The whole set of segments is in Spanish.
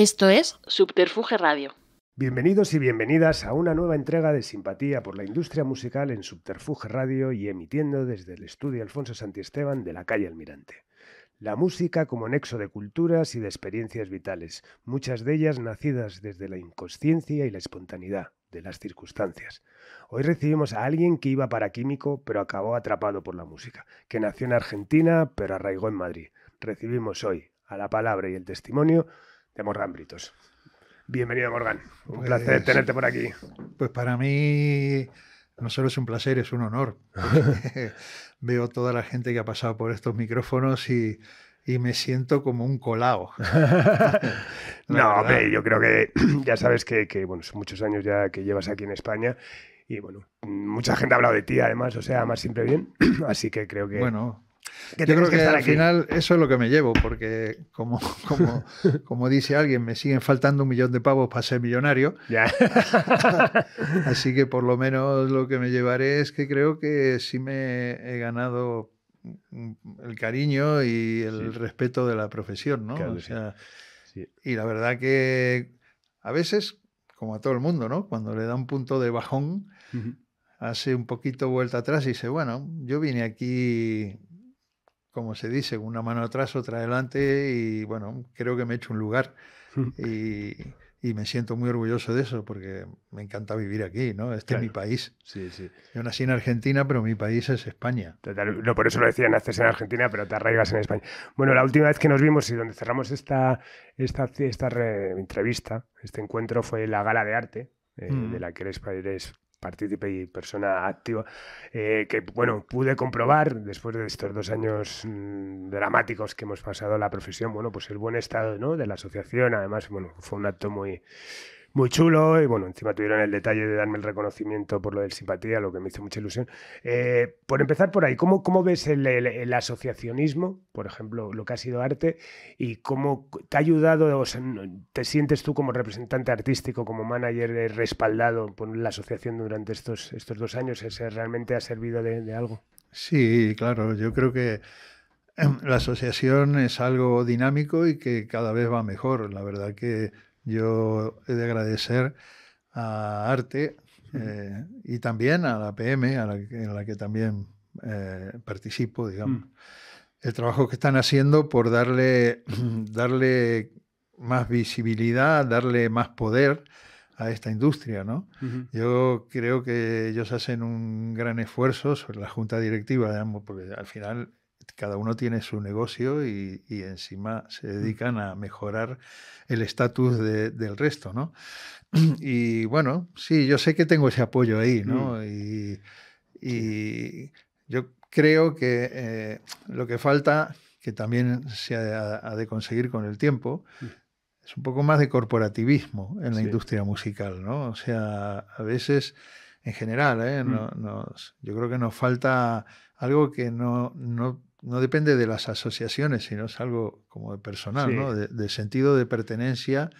Esto es Subterfuge Radio. Bienvenidos y bienvenidas a una nueva entrega de Simpatía por la Industria Musical en Subterfuge Radio y emitiendo desde el estudio Alfonso Santiesteban de la calle Almirante. La música como nexo de culturas y de experiencias vitales, muchas de ellas nacidas desde la inconsciencia y la espontaneidad de las circunstancias. Hoy recibimos a alguien que iba para químico pero acabó atrapado por la música, que nació en Argentina pero arraigó en Madrid. Recibimos hoy, a la palabra y el testimonio, de Morgan Britos. Bienvenido, Morgan. Un pues, placer tenerte por aquí. Pues para mí no solo es un placer, es un honor. Veo toda la gente que ha pasado por estos micrófonos y, me siento como un colao. no, hombre, yo creo que ya sabes que, bueno, son muchos años ya que llevas aquí en España y bueno, mucha gente ha hablado de ti además, o sea, más siempre bien, así que creo que... Bueno, yo creo que, al final eso es lo que me llevo, porque como, como, como dice alguien, me siguen faltando un millón de pavos para ser millonario. Así que por lo menos lo que me llevaré es que creo que sí me he ganado el cariño y el respeto de la profesión, ¿no? Y la verdad que a veces, como a todo el mundo, ¿no? Cuando le da un punto de bajón, hace un poquito vuelta atrás y dice, bueno, yo vine aquí como se dice, una mano atrás, otra adelante y bueno, creo que me he hecho un lugar mm. y, me siento muy orgulloso de eso porque me encanta vivir aquí, ¿no? Este es mi país. Yo nací en Argentina, pero mi país es España. no, por eso lo decía, naces en Argentina, pero te arraigas en España. Bueno, la última vez que nos vimos y donde cerramos esta, esta, esta entrevista, este encuentro, fue la gala de arte, eh, de mm. la que eres, eres partícipe y persona activa, eh, que bueno, pude comprobar después de estos dos años mm, dramáticos que hemos pasado la profesión, bueno, pues el buen estado de la asociación, además, bueno, fue un acto muy muy chulo y bueno, encima tuvieron el detalle de darme el reconocimiento por lo del simpatía, lo que me hizo mucha ilusión. Eh, por empezar por ahí, ¿cómo, cómo ves el, asociacionismo, por ejemplo, lo que ha sido arte y cómo te ha ayudado, o sea, te sientes tú como representante artístico, como manager eh, respaldado por la asociación durante estos, estos dos años? ¿Ese realmente ha servido de algo? Sí, claro, yo creo que em, la asociación es algo dinámico y que cada vez va mejor. La verdad que yo he de agradecer a Arte eh, y también a la PM, a la, en la que también eh, participo, digamos, mm. el trabajo que están haciendo por darle, darle más visibilidad, darle más poder a esta industria, ¿no? Yo creo que ellos hacen un gran esfuerzo sobre la junta directiva, digamos, porque al final cada uno tiene su negocio y, encima se mm. dedican a mejorar el estatus del resto, ¿no? Y bueno, sí, yo sé que tengo ese apoyo ahí, mm. ¿no? Y, yo creo que eh, lo que falta, que también se ha, de conseguir con el tiempo, mm. es un poco más de corporativismo en la industria musical, ¿no? O sea, a veces, en general, ¿eh? yo creo que nos falta algo que no no depende de las asociaciones, sino es algo como de personal, ¿no? de, de, sentido de pertenencia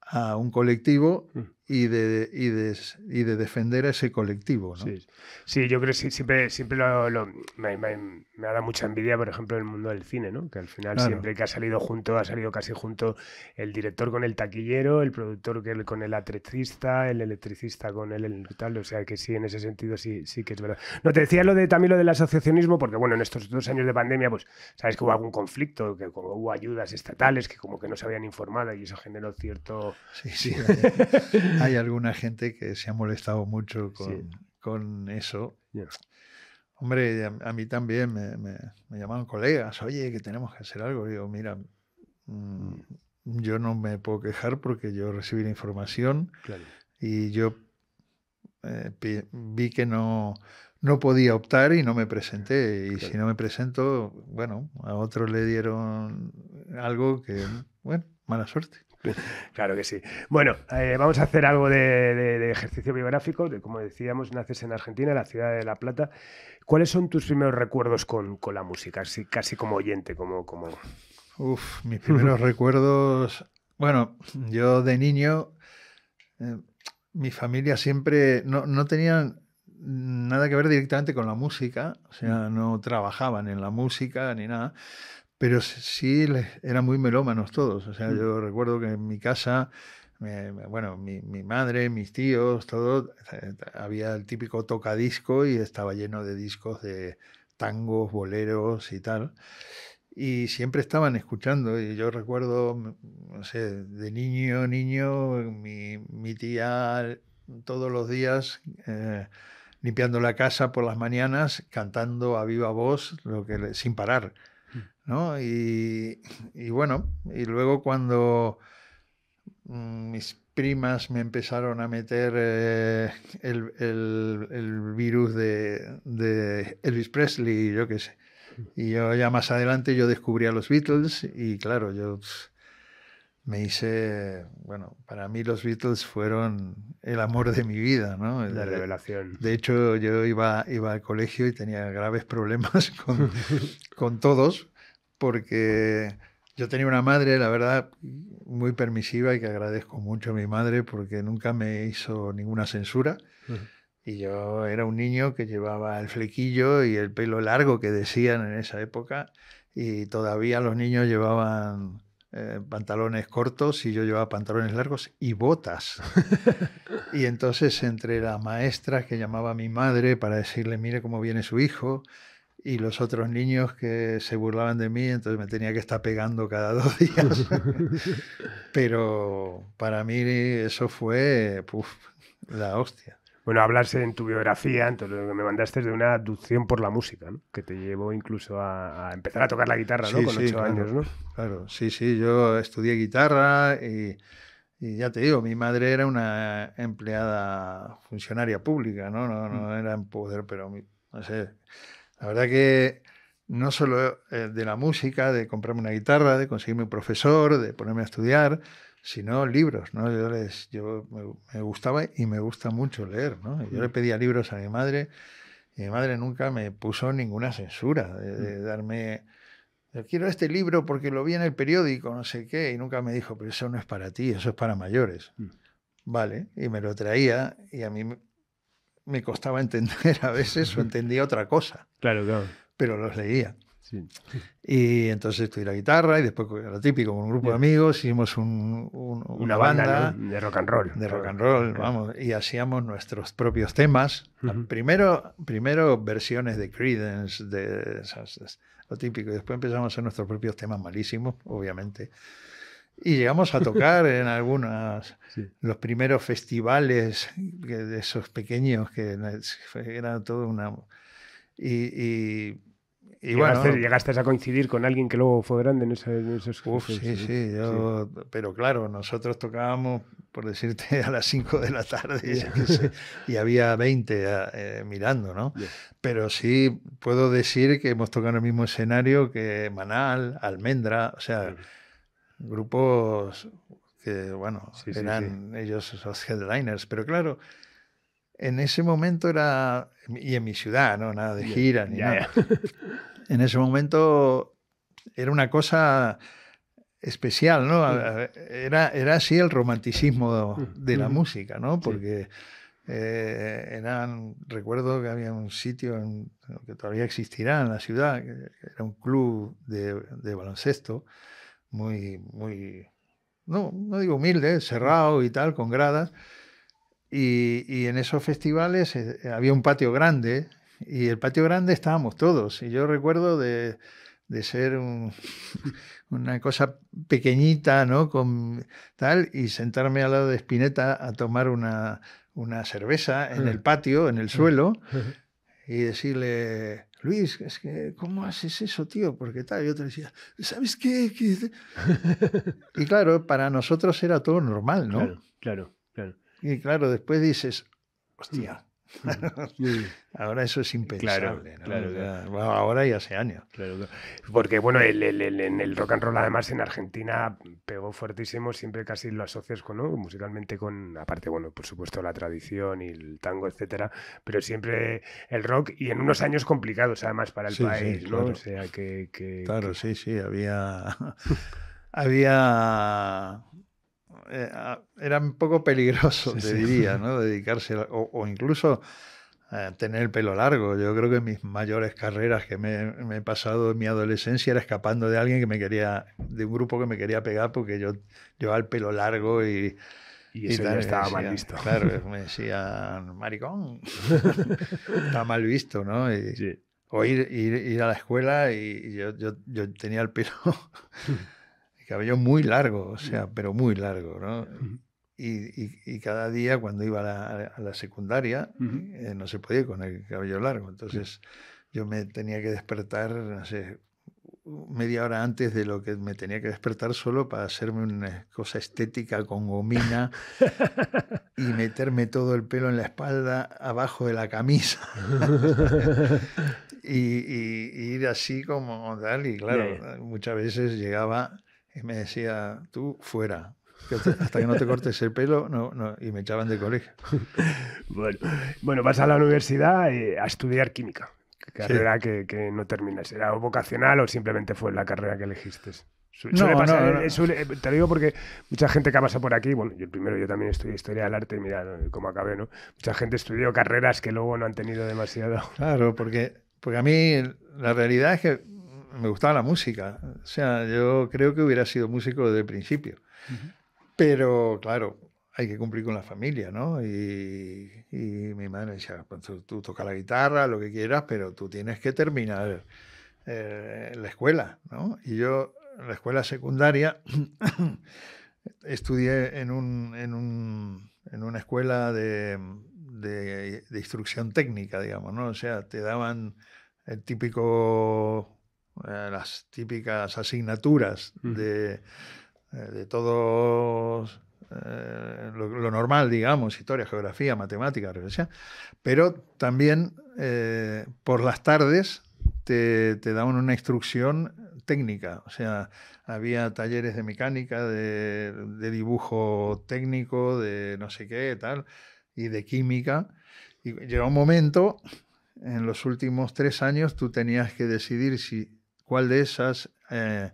a un colectivo mm y de, y y de defender a ese colectivo. Sí. yo creo que siempre, siempre me, me, ha dado mucha envidia, por ejemplo, en el mundo del cine, ¿no? que al final siempre que ha salido junto, ha salido casi junto el director con el taquillero, el productor con el atletista, el electricista con el, tal, o sea que sí, en ese sentido sí, sí que es verdad. No, te decía lo de, también lo del asociacionismo, porque bueno, en estos dos años de pandemia, pues sabes que hubo algún conflicto, que hubo ayudas estatales que como que no se habían informado y eso generó cierto... Sí, sí. hay alguna gente que se ha molestado mucho con, eso. Hombre, a, mí también me, me, colegas, oye, que tenemos que hacer algo. mira, mm, mm. yo no me puedo quejar porque yo recibí la información y yo eh, vi que no, no podía optar y no me presenté. Y si no me presento, bueno, a otros le dieron algo que, bueno, mala suerte. Claro que sí. Bueno, eh, vamos a hacer algo de, ejercicio biográfico. De, como decíamos, naces en Argentina, en la ciudad de La Plata. ¿Cuáles son tus primeros recuerdos con, la música? Así, casi como oyente, como... como... Uf, mis primeros recuerdos... Bueno, yo de niño, eh, mi familia siempre no, no tenían nada que ver directamente con la música, o sea, no trabajaban en la música ni nada, pero sí eran muy melómanos todos. O sea, mm. yo recuerdo que en mi casa, bueno, mi, madre, mis tíos, todo, eh, había el típico tocadisco y estaba lleno de discos de tangos, boleros y tal. Y siempre estaban escuchando. Y yo recuerdo, sé, de niño, niño, mi, tía todos los días... Eh, limpiando la casa por las mañanas, cantando a viva voz, lo que, sin parar. Y, bueno, y luego cuando mm, mis primas me empezaron a meter eh, el, virus de, Elvis Presley, yo qué sé. Y yo ya más adelante yo descubrí a los Beatles y claro, yo me hice, bueno, para mí los Beatles fueron el amor de mi vida, ¿no? La revelación. De hecho, yo iba, iba al colegio y tenía graves problemas con todos, porque yo tenía una madre, la verdad, muy permisiva y que agradezco mucho a mi madre porque nunca me hizo ninguna censura. Y yo era un niño que llevaba el flequillo y el pelo largo que decían en esa época. Y todavía los niños llevaban eh, pantalones cortos y yo llevaba pantalones largos y botas. y entonces entre la maestra que llamaba a mi madre para decirle, mire cómo viene su hijo, y los otros niños que se burlaban de mí, entonces me tenía que estar pegando cada dos días. Pero para mí eso fue puf, la hostia. Bueno, hablarse en tu biografía, entonces me mandaste de una aducción por la música, que te llevó incluso a, empezar a tocar la guitarra ¿no? Sí, con sí, ocho años. ¿no? Claro, sí, sí, yo estudié guitarra y, ya te digo, mi madre era una empleada funcionaria pública, no, no, no, mm. era en poder, pero no sé la verdad que no solo eh, de la música, de comprarme una guitarra, de conseguirme un profesor, de ponerme a estudiar, sino libros, ¿no? Yo, les, yo me, gustaba y me gusta mucho leer, ¿no? Yo mm. le pedía libros a mi madre y mi madre nunca me puso ninguna censura de, mm. darme... Eh, quiero este libro porque lo vi en el periódico, no sé qué, y nunca me dijo, pero eso no es para ti, eso es para mayores. Mm. Vale, y me lo traía y a mí me costaba entender a veces o entendía otra cosa. Claro, claro. Pero los leía. Y entonces estudié la guitarra y después, lo típico, con un grupo de amigos hicimos una, banda, de rock and roll. De rock and roll, vamos, y hacíamos nuestros propios temas. primero, primero versiones de Creedence, de, esas lo típico, y después empezamos a hacer nuestros propios temas malísimos, obviamente. Y llegamos a tocar en algunos, los primeros festivales de esos pequeños, que era todo una... Y, y, llegaste, bueno, llegaste a coincidir con alguien que luego fue grande en, esos... sí, sí, yo, pero claro, nosotros tocábamos, por decirte, a las 5 de la tarde y había 20 eh, eh, mirando, ¿no? Pero sí puedo decir que hemos tocado en el mismo escenario que Manal, Almendra, o sea grupos que, bueno, eran ellos los headliners, pero claro, en ese momento era, y en mi ciudad, ¿no? Nada de gira ni nada. en ese momento era una cosa especial, ¿no? Era, era así el romanticismo de la música, ¿no? Porque eh, eran, recuerdo que había un sitio que todavía existirá en la ciudad, era un club de baloncesto, muy, muy, no, digo humilde, cerrado y tal, con gradas. Y, en esos festivales eh, eh, había un patio grande y el patio grande estábamos todos. Y yo recuerdo de, ser una cosa pequeñita, ¿no? Con tal, y sentarme al lado de Espineta a tomar una, una cerveza en ah. el patio, en el ah. suelo, ah. y decirle, Luis, es que, ¿cómo haces eso, tío? Porque tal, yo te decía, ¿sabes qué? y claro, para nosotros era todo normal, ¿no? claro, claro. Y claro, después dices, mm. hostia, ahora eso es impensable. Claro, ya, ahora hace años. Porque bueno, el, el, rock and roll además en Argentina pegó fuertísimo, siempre casi lo asocias con, musicalmente con, aparte, bueno, por supuesto la tradición y el tango, etcétera, pero siempre el rock y en unos años complicados además para el país, ¿no? sea, que... claro, sí, sí, había... había eh, era un poco peligroso, te diría, ¿no? Dedicarse, o, incluso eh, tener el pelo largo. Yo creo que mis mayores carreras que me, he pasado en mi adolescencia era escapando de alguien que me quería, de un grupo que me quería pegar porque yo llevaba el pelo largo y... Y, eso estaba mal visto. Claro, me decían, maricón, está mal visto, ¿no? O ir, ir, ir, a la escuela y yo, yo, yo tenía el pelo cabello muy largo, o mm. sea, pero muy largo, ¿no? y, y, cada día cuando iba a la, secundaria eh, no se podía con el cabello largo. Entonces yo me tenía que despertar, no sé, media hora antes de lo que me tenía que despertar solo para hacerme una cosa estética con gomina y meterme todo el pelo en la espalda, abajo de la camisa. y, ir así como tal. Y claro, muchas veces llegaba y me decía, tú fuera, hasta que no te cortes el pelo, no, no, y me echaban de colegio. Bueno, bueno vas a la universidad a estudiar química, carrera que, no terminas. ¿Era vocacional o simplemente fue la carrera que elegiste? no, te lo digo porque mucha gente que pasa por aquí, bueno, yo primero yo también estudié historia del arte y mira eh, cómo acabé, ¿no? Mucha gente estudió carreras que luego no han tenido demasiado. Claro, porque, porque a mí la realidad es que me gustaba la música. O sea, yo creo que hubiera sido músico desde el principio. Pero claro, hay que cumplir con la familia, ¿no? Y, mi madre decía, pues tú, toca tocas la guitarra, lo que quieras, pero tú tienes que terminar eh, la escuela, ¿no? Y yo, la escuela secundaria, estudié en, un, en, una escuela de, de, de, instrucción técnica, digamos, ¿no? O sea, te daban el típico eh, las típicas asignaturas de, eh, de todo eh, lo, normal, digamos, historia, geografía, matemática, pero también por las tardes te, te daban una instrucción técnica, o sea, había talleres de mecánica, de, de dibujo técnico, de no sé qué, tal, y de química. Y llega un momento, en los últimos tres años, tú tenías que decidir si cuál de esas eh,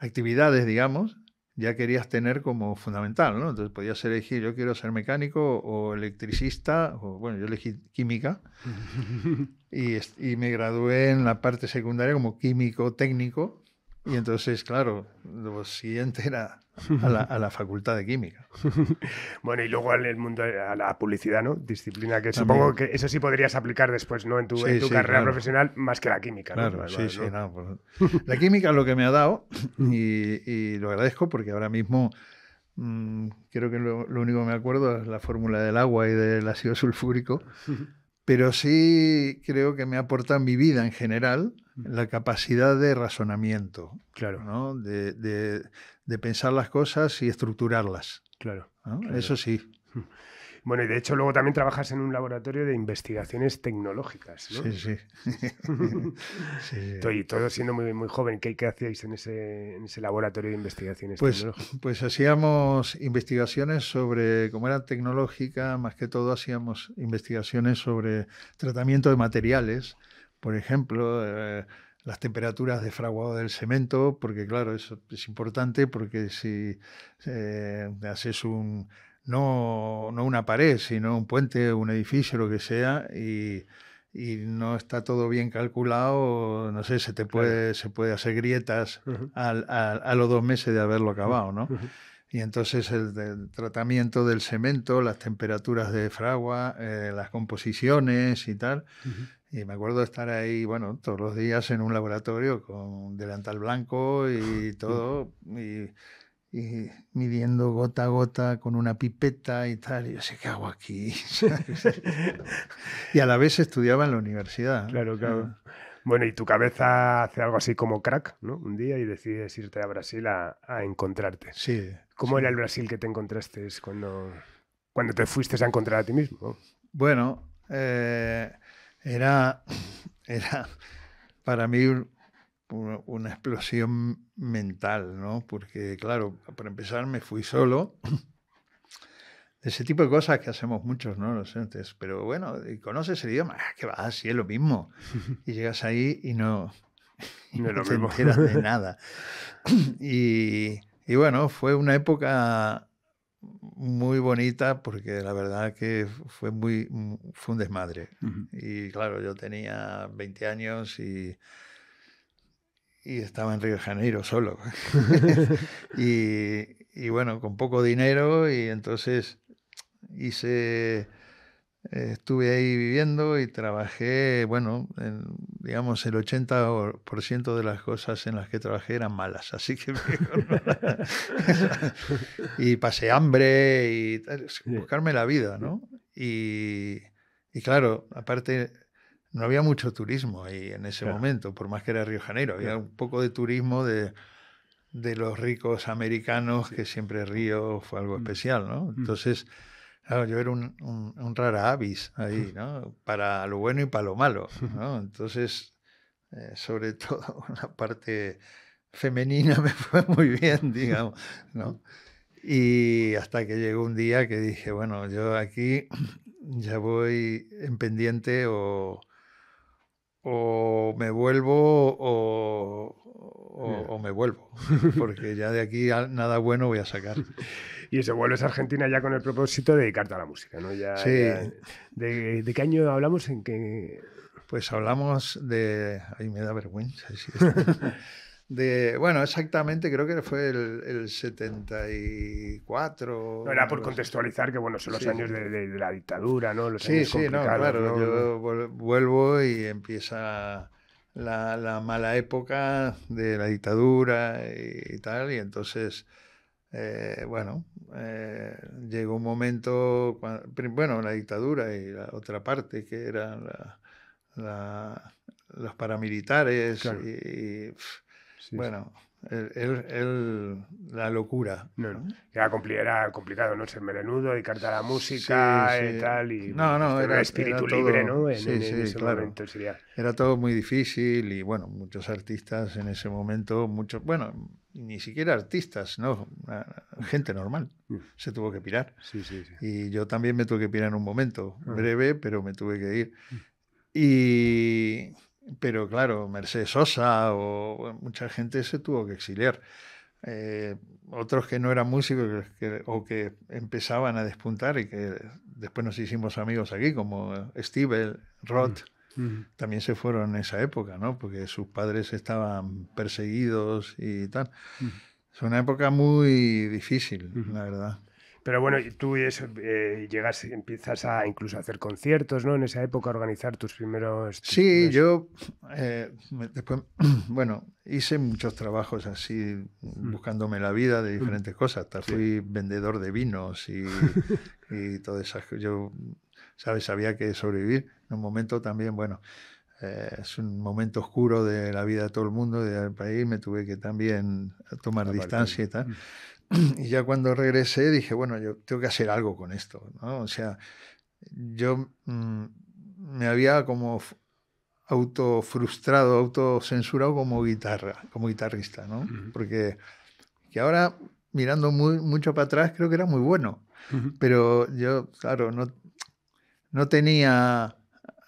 actividades, digamos, ya querías tener como fundamental, ¿no? Entonces podías elegir, yo quiero ser mecánico o electricista, o bueno, yo elegí química y, y, me gradué en la parte secundaria como químico técnico y entonces, claro, lo siguiente era a la, facultad de química. bueno, y luego al el mundo, a la publicidad, ¿no? Disciplina que supongo que eso sí podrías aplicar después, ¿no? En tu, carrera profesional, más que la química. sí, sí. Pues, la química es lo que me ha dado y, lo agradezco porque ahora mismo mm, creo que lo, único que me acuerdo es la fórmula del agua y del ácido sulfúrico, pero sí creo que me aporta mi vida en general la capacidad de razonamiento, claro, de, pensar las cosas y estructurarlas. Claro, Eso sí. Bueno, y de hecho luego también trabajas en un laboratorio de investigaciones tecnológicas, Sí, sí. Estoy todo siendo muy, muy joven, ¿qué, qué hacíais en ese, laboratorio de investigaciones pues, tecnológicas? Pues hacíamos investigaciones sobre, como era tecnológica, más que todo hacíamos investigaciones sobre tratamiento de materiales, por ejemplo, eh, las temperaturas de fraguado del cemento, porque claro, eso es importante porque si eh, haces un, no, no, una pared, sino un puente, un edificio, lo que sea, y, no está todo bien calculado, no sé, se te puede, se puede hacer grietas a, los dos meses de haberlo acabado, ¿no? Y entonces el, tratamiento del cemento, las temperaturas de fragua, eh, las composiciones y tal. Y me acuerdo de estar ahí, bueno, todos los días en un laboratorio con delantal blanco y todo, y, midiendo gota a gota con una pipeta y tal. Y yo sé qué hago aquí. y a la vez estudiaba en la universidad. Claro, claro. Bueno, y tu cabeza hace algo así como crack, ¿no? Un día y decides irte a Brasil a, encontrarte. Sí. ¿Cómo era el Brasil que te encontraste cuando, cuando te fuiste a encontrar a ti mismo? Bueno, eh, era, era para mí una explosión mental, ¿no? Porque, claro, para empezar me fui solo. Ese tipo de cosas que hacemos muchos, ¿no? Los entes. Pero bueno, conoces el idioma, ah, que va, ah, sí, es lo mismo. Y llegas ahí y no, no, te enteras de nada. Y, y bueno, fue una época muy bonita porque la verdad que fue, muy, fue un desmadre. Y claro, yo tenía 20 años y, estaba en Río de Janeiro solo. y bueno, con poco dinero y entonces hice estuve ahí viviendo y trabajé, bueno, digamos el 80% de las cosas en las que trabajé eran malas, así que... y pasé hambre y buscarme la vida, ¿no? Y, y claro, aparte no había mucho turismo ahí en ese momento, por más que era Río Janeiro, había un poco de turismo de, de los ricos americanos, que siempre Río fue algo mm. especial, ¿no? Mm. Entonces... Claro, yo era un, un, rara avis ahí, ¿no? Para lo bueno y para lo malo, ¿no? Entonces, eh, sobre todo la parte femenina me fue muy bien, digamos, ¿no? Y hasta que llegó un día que dije, bueno, yo aquí ya voy en pendiente o, o me vuelvo o, o me vuelvo, porque ya de aquí nada bueno voy a sacar. Y se vuelves a Argentina ya con el propósito de dedicarte a la música, ¿no? sí. ¿de, qué año hablamos? ¿En Pues hablamos de... Ay, me da vergüenza. De, bueno, exactamente, creo que fue el, 74. No, era por contextualizar que, bueno, son los años de, la dictadura, ¿no? Los sí, sí, claro. Yo vuelvo y empieza la, mala época de la dictadura y tal, y entonces eh, bueno, eh, llegó un momento, bueno, la dictadura y la otra parte que eran los paramilitares y, bueno. la locura. No, Era, complicado, ¿no? Ser melenudo, y a la música y tal. Y, no, no, era, espíritu libre, ¿no? En, sí, Era todo muy difícil y, bueno, muchos artistas en ese momento, muchos, bueno, ni siquiera artistas, no, gente normal. Mm. Se tuvo que pirar. Y yo también me tuve que pirar en un momento, ah. breve, pero me tuve que ir. Mm. Y, pero claro, Mercedes Sosa o mucha gente se tuvo que exiliar. Eh, otros que no eran músicos o que empezaban a despuntar y que después nos hicimos amigos aquí, como Steve Roth, mm también se fueron en esa época, ¿no? Porque sus padres estaban perseguidos y tal. Es una época muy difícil, la verdad. Pero bueno, tú eso, eh, llegas, empiezas a incluso a hacer conciertos, ¿no? En esa época, a organizar tus primeros... Sí, yo eh, después, bueno, hice muchos trabajos así, buscándome la vida de diferentes cosas. Hasta fui vendedor de vinos y, y todas esas cosas. Yo ¿sabes? Había que sobrevivir en un momento también, bueno, eh, es un momento oscuro de la vida de todo el mundo del país, me tuve que también tomar distancia y tal. Mm. Y ya cuando regresé dije, bueno, yo tengo que hacer algo con esto, ¿no? O sea, yo mm, me había como autofrustrado, autocensurado como guitarra, como guitarrista, ¿no? Porque que ahora mirando muy, mucho para atrás creo que era muy bueno, pero yo, claro, no, no tenía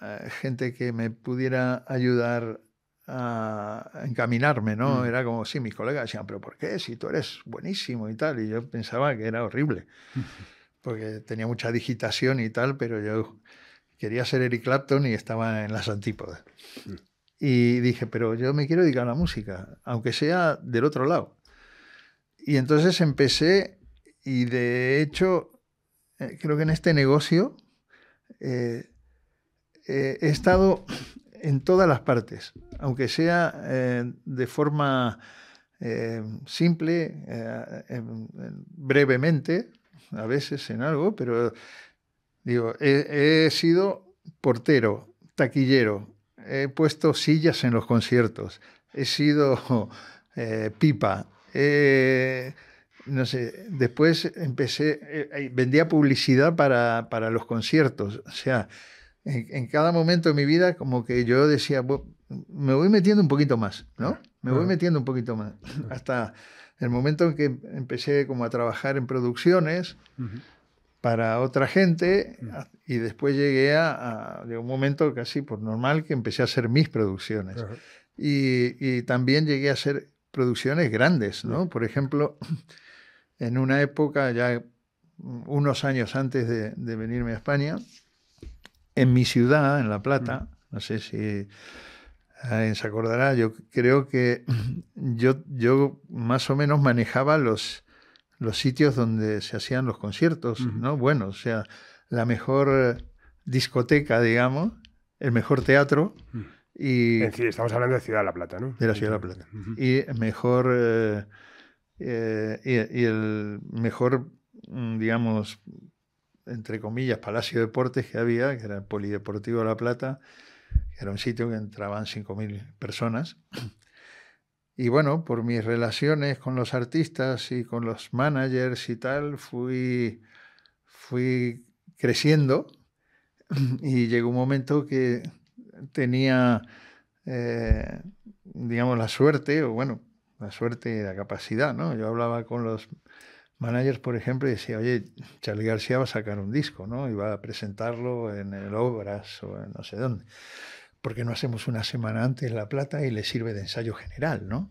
eh, gente que me pudiera ayudar a encaminarme, ¿no? Mm. Era como, sí, mis colegas decían, pero ¿por qué? Si tú eres buenísimo y tal. Y yo pensaba que era horrible, porque tenía mucha digitación y tal, pero yo quería ser Eric Clapton y estaba en las antípodas. Y dije, pero yo me quiero dedicar a la música, aunque sea del otro lado. Y entonces empecé y de hecho, eh, creo que en este negocio eh, eh, he estado en todas las partes, aunque sea eh, de forma simple, brevemente, a veces en algo, pero digo, he, he sido portero, taquillero, he puesto sillas en los conciertos, he sido pipa, he no sé, después empecé, eh, eh, vendía publicidad para, para, los conciertos. O sea, en, cada momento de mi vida como que yo decía, me voy metiendo un poquito más, ¿no? Me voy metiendo un poquito más. Hasta el momento en que empecé como a trabajar en producciones para otra gente y después llegué a, de un momento casi por normal que empecé a hacer mis producciones. y, también llegué a hacer producciones grandes, ¿no? Por ejemplo en una época, ya mm, unos años antes de, venirme a España, en mi ciudad, en La Plata, no sé si alguien se acordará, yo creo que yo, yo más o menos manejaba los, los sitios donde se hacían los conciertos, ¿no? Bueno, o sea, la mejor discoteca, digamos, el mejor teatro y... estamos hablando de Ciudad de La Plata, ¿no? De la Ciudad de La Plata. Y mejor... Eh, eh, y, el mejor, mm, digamos, entre comillas, palacio de deportes que había, que era el Polideportivo de La Plata, que era un sitio que entraban 5.000 personas. Y bueno, por mis relaciones con los artistas y con los managers y tal, fui, fui creciendo y llegó un momento que tenía, eh, digamos, la suerte, o bueno, la suerte y la capacidad, ¿no? Yo hablaba con los managers, por ejemplo, y decía, oye, Charlie García va a sacar un disco, ¿no? Y va a presentarlo en el Obras o no sé dónde. porque no hacemos una semana antes La Plata y le sirve de ensayo general, ¿no?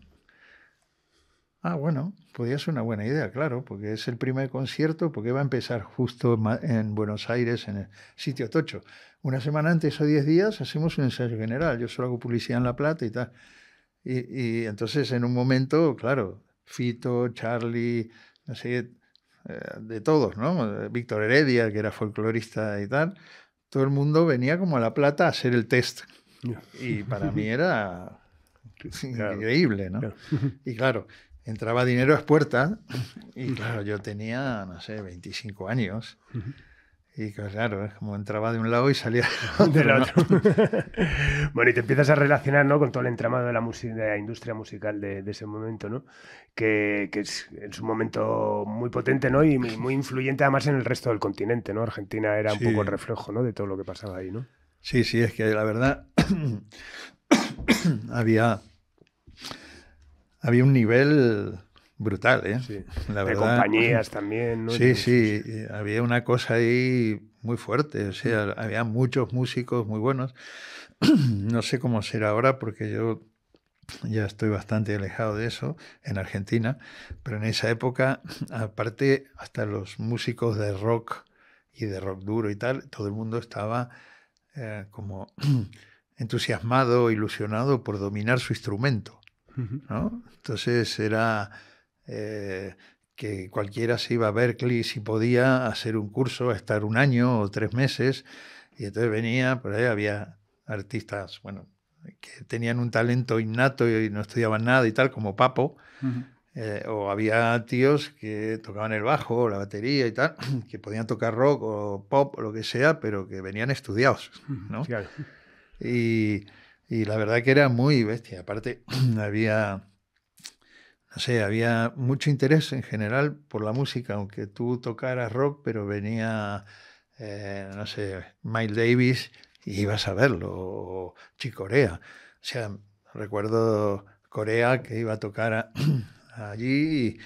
Ah, bueno, podría ser una buena idea, claro, porque es el primer concierto, porque va a empezar justo en Buenos Aires, en el sitio Tocho. Una semana antes o diez días hacemos un ensayo general. Yo solo hago publicidad en La Plata y tal. Y, entonces en un momento, claro, Fito, Charlie, no sé, eh, de todos, ¿no? Eh, Víctor Heredia, que era folclorista y tal, todo el mundo venía como a La Plata a hacer el test. Y para mí era increíble, ¿no? Y claro, entraba dinero a puerta y claro, yo tenía, no sé, 25 años. Y claro, es como entraba de un lado y salía del otro. bueno, y te empiezas a relacionar ¿no? con todo el entramado de la, industria musical de, ese momento, ¿no? Que, es, un momento muy potente ¿no? y muy, influyente además en el resto del continente. ¿no? Argentina era un poco el reflejo ¿no? de todo lo que pasaba ahí. ¿no? Sí, sí, es que la verdad había, había un nivel brutal, ¿eh? de compañías también, ¿no? Sí, sí, había una cosa ahí muy fuerte, o sea, mm. había muchos músicos muy buenos. no sé cómo será ahora porque yo ya estoy bastante alejado de eso en Argentina, pero en esa época, aparte, hasta los músicos de rock y de rock duro y tal, todo el mundo estaba eh, como entusiasmado, ilusionado por dominar su instrumento. Entonces era eh, que cualquiera se iba a Berkeley si podía hacer un curso, a estar un año o tres meses, y entonces venía, por ahí había artistas, bueno, que tenían un talento innato y no estudiaban nada y tal, como Papo, eh, o había tíos que tocaban el bajo la batería y tal, que podían tocar rock o pop o lo que sea, pero que venían estudiados, ¿no? y, y la verdad que era muy bestia, aparte había no sé, había mucho interés en general por la música, aunque tú tocaras rock, pero venía, eh, no sé, Miles Davis y ibas a verlo, o Chicorea. O sea, recuerdo Corea que iba a tocar allí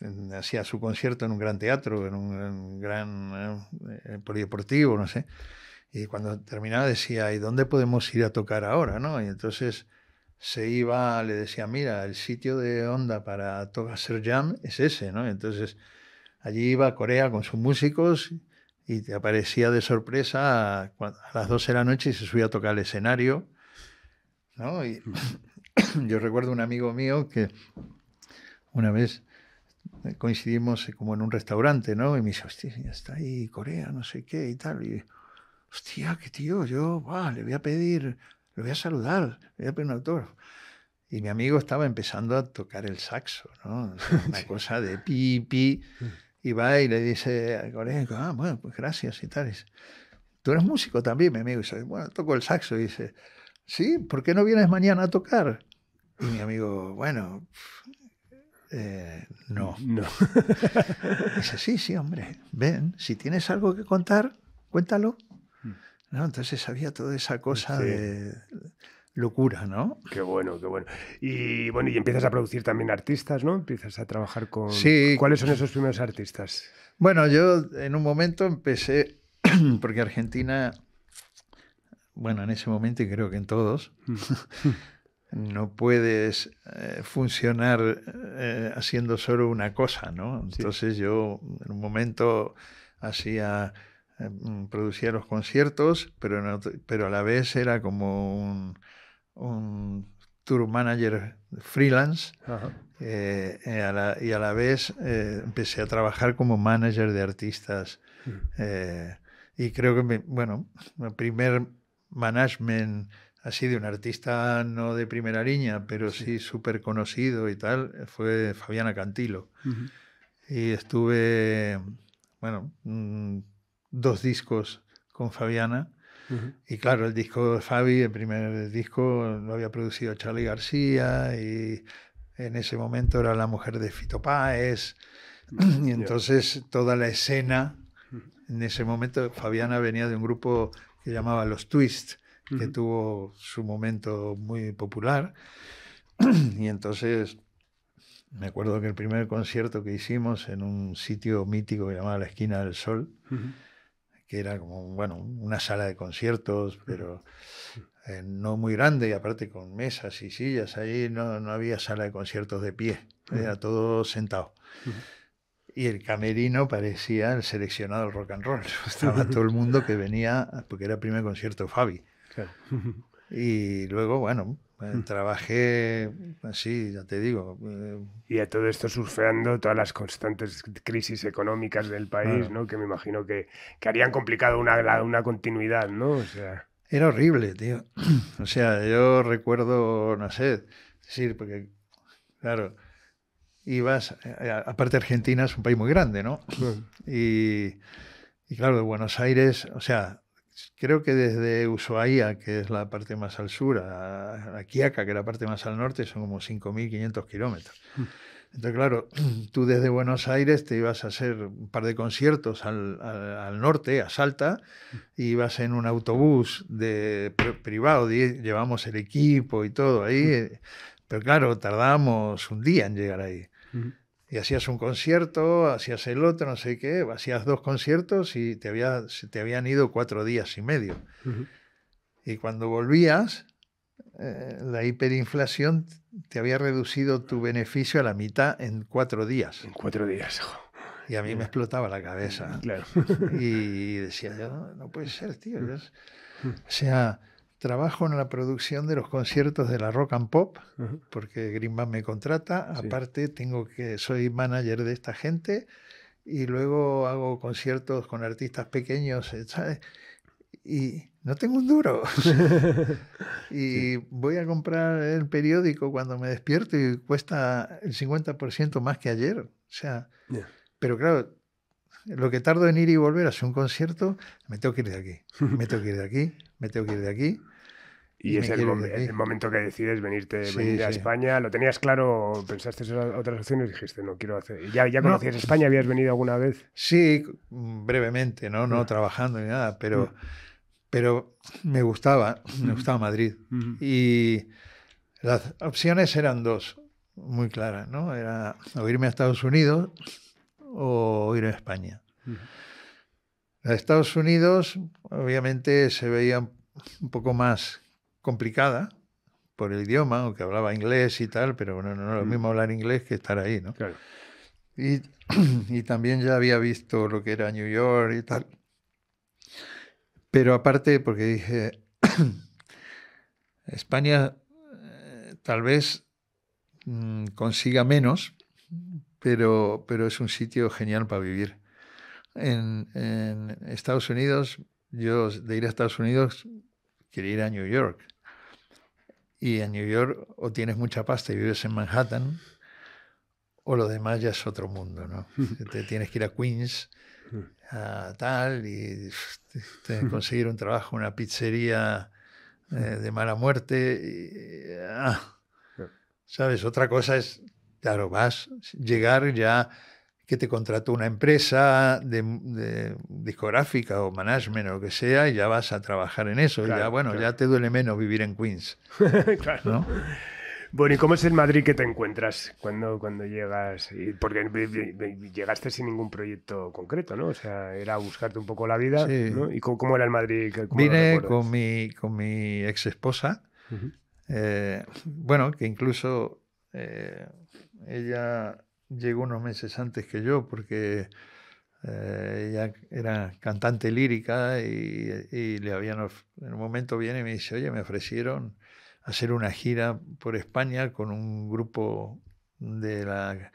y mm, hacía su concierto en un gran teatro, en un, gran eh, polideportivo, no sé. Y cuando terminaba decía, ¿y dónde podemos ir a tocar ahora? ¿no? Y entonces se iba, le decía, mira, el sitio de onda para ser jam es ese, ¿no? Entonces allí iba Corea con sus músicos y te aparecía de sorpresa a, las 12 de la noche y se subía a tocar el escenario, ¿no? Y mm. yo recuerdo un amigo mío que una vez eh, coincidimos eh, como en un restaurante, ¿no? Y me dice, hostia, está ahí Corea, no sé qué y tal. Y, hostia, qué tío, yo, va, le voy a pedir lo voy a saludar, voy a pedir un autor. Y mi amigo estaba empezando a tocar el saxo, ¿no? una cosa de pi, pi. Mm. Y va y le dice al colega, ah, bueno, pues gracias y tal. Tú eres músico también, mi amigo. Y dice, bueno, toco el saxo. Y dice, sí, ¿por qué no vienes mañana a tocar? Y mi amigo, bueno, eh, no. No. dice, sí, sí, hombre, ven, si tienes algo que contar, cuéntalo. Entonces había toda esa cosa de locura, ¿no? Qué bueno, qué bueno. Y bueno, y empiezas a producir también artistas, ¿no? Empiezas a trabajar con... Sí. ¿Cuáles son esos primeros artistas? Bueno, yo en un momento empecé, porque Argentina, bueno, en ese momento y creo que en todos, no puedes eh, funcionar eh, haciendo solo una cosa, ¿no? Entonces yo en un momento hacía eh, mm, producía los conciertos, pero, pero a la vez era como un, tour manager freelance eh, eh, y, a la, vez empecé a trabajar como manager de artistas. Mm. y creo que, bueno, mi primer management así de un artista no de primera línea, pero sí súper conocido y tal, fue Fabiana Cantilo. Y estuve, bueno, mm, dos discos con Fabiana. Y claro, el disco de Fabi, el primer disco, lo había producido Charlie García y en ese momento era la mujer de Fito Páez. Y entonces toda la escena, en ese momento Fabiana venía de un grupo que llamaba Los Twist, que tuvo su momento muy popular. Y entonces me acuerdo que el primer concierto que hicimos en un sitio mítico que llamaba La Esquina del Sol, que era como, bueno, una sala de conciertos, pero eh, no muy grande y aparte con mesas y sillas. Ahí no, no había sala de conciertos de pie, era todo sentado. Y el camerino parecía el seleccionado del rock and roll. Estaba todo el mundo que venía, porque era el primer concierto Fabi. Y luego, bueno, Mm. trabajé así, ya te digo. Eh, y a todo esto surfeando todas las constantes crisis económicas del país, ¿no? Que me imagino que, harían complicado una, una continuidad, ¿no? Era horrible, tío. O sea, yo recuerdo, no sé, decir, porque, claro, ibas, eh, aparte Argentina es un país muy grande, ¿no? Y, y claro, de Buenos Aires, o sea, creo que desde Ushuaia, que es la parte más al sur, a, a Quiaca, que es la parte más al norte, son como 5.500 kilómetros. Mm. Entonces, claro, tú desde Buenos Aires te ibas a hacer un par de conciertos al, al, norte, a Salta, y mm. ibas en un autobús de privado, llevamos el equipo y todo ahí, mm. eh, pero claro, tardábamos un día en llegar ahí y hacías un concierto, hacías el otro, no sé qué, hacías dos conciertos y te, había, te habían ido cuatro días y medio. Y cuando volvías, eh, la hiperinflación te había reducido tu beneficio a la mitad en cuatro días. En cuatro días. Y a mí me explotaba la cabeza. Claro. Y decía, no, no puede ser, tío. o sea, Trabajo en la producción de los conciertos de la Rock and Pop, porque Grimman me contrata. Aparte, tengo que, soy manager de esta gente y luego hago conciertos con artistas pequeños, eh, ¿sabes? Y no tengo un duro. y voy a comprar el periódico cuando me despierto y cuesta el 50% más que ayer. O sea, pero claro, lo que tardo en ir y volver a hacer un concierto, me tengo que ir de aquí, me tengo que ir de aquí, me tengo que ir de aquí. Y, es el, momento que decides venirte a España. ¿Lo tenías claro pensaste en otras opciones dijiste, no quiero hacer... ¿Ya, conocías España? ¿Habías venido alguna vez? Sí, brevemente, no, no, mm. trabajando ni nada, pero, mm. pero me gustaba, me mm. gustaba Madrid. Mm-hmm. Y las opciones eran dos, muy claras, ¿no? Era o irme a Estados Unidos o ir a España. A mm-hmm. Estados Unidos, obviamente, se veía un poco más complicada por el idioma, aunque hablaba inglés y tal, pero bueno no, es lo mm. mismo hablar inglés que estar ahí, ¿no? Y, también ya había visto lo que era New York y tal. Pero aparte, porque dije, España eh, tal vez mm, consiga menos, pero, pero es un sitio genial para vivir. en, Estados Unidos, yo de ir a Estados Unidos quería ir a New York. Y en New York o tienes mucha pasta y vives en Manhattan, o lo demás ya es otro mundo, ¿no? Te tienes que ir a Queens, a tal, y te, conseguir un trabajo, una pizzería eh, de mala muerte. Ah, ¿Sabes? Otra cosa es, claro, vas, llegar ya que te contrató una empresa discográfica o management o lo que sea y ya vas a trabajar en eso. ya, bueno, ya te duele menos vivir en Queens. claro. Bueno, ¿y cómo es el Madrid que te encuentras cuando, cuando llegas? Porque llegaste sin ningún proyecto concreto, ¿no? O sea, era buscarte un poco la vida, ¿Y cómo, era el Madrid? Vine con mi, con mi ex esposa, eh, bueno, que incluso eh, ella llegó unos meses antes que yo porque eh, ella era cantante lírica y, le habían en un momento viene y me dice, oye, me ofrecieron hacer una gira por España con un grupo de la,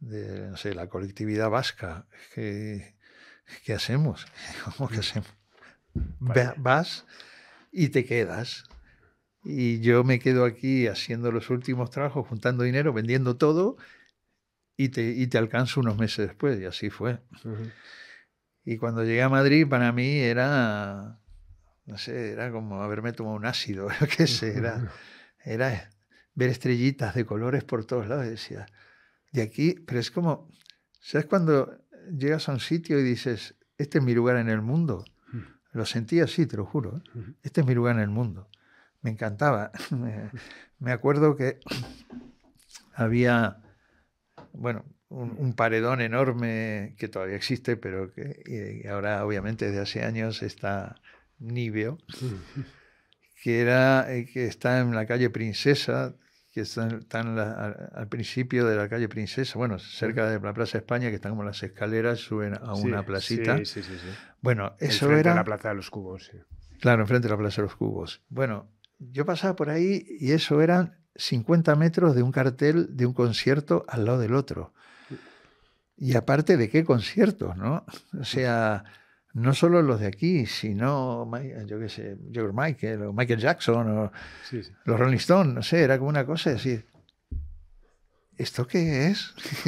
de, no sé, la colectividad vasca. ¿Qué, qué hacemos? ¿Cómo que mm. hacemos? Vas y te quedas. Y yo me quedo aquí haciendo los últimos trabajos, juntando dinero, vendiendo todo y te, y alcanzo unos meses después, y así fue. Y cuando llegué a Madrid, para mí era, no sé, era como haberme tomado un ácido, qué sé, era, era ver estrellitas de colores por todos lados. Y decía, de aquí, pero es como, ¿sabes cuando llegas a un sitio y dices, este es mi lugar en el mundo? Lo sentía así, te lo juro. ¿eh? Este es mi lugar en el mundo. Me encantaba. me acuerdo que había bueno, un, paredón enorme que todavía existe, pero que eh, ahora obviamente desde hace años está níveo, que, era, eh, que está en la calle Princesa, que están, al, principio de la calle Princesa, bueno, cerca de la Plaza España, que están como las escaleras, suben a una placita. Sí, sí, sí, Bueno, eso enfrente era... la Plaza de los Cubos. Sí. Claro, enfrente de la Plaza de los Cubos. Bueno, yo pasaba por ahí y eso eran 50 metros de un cartel de un concierto al lado del otro. Mm. Y aparte de qué conciertos, ¿no? O sea, no solo los de aquí, sino, yo qué sé, George Michael o Michael Jackson o los Rolling Stones, no sé, era como una cosa así. ¿esto qué es?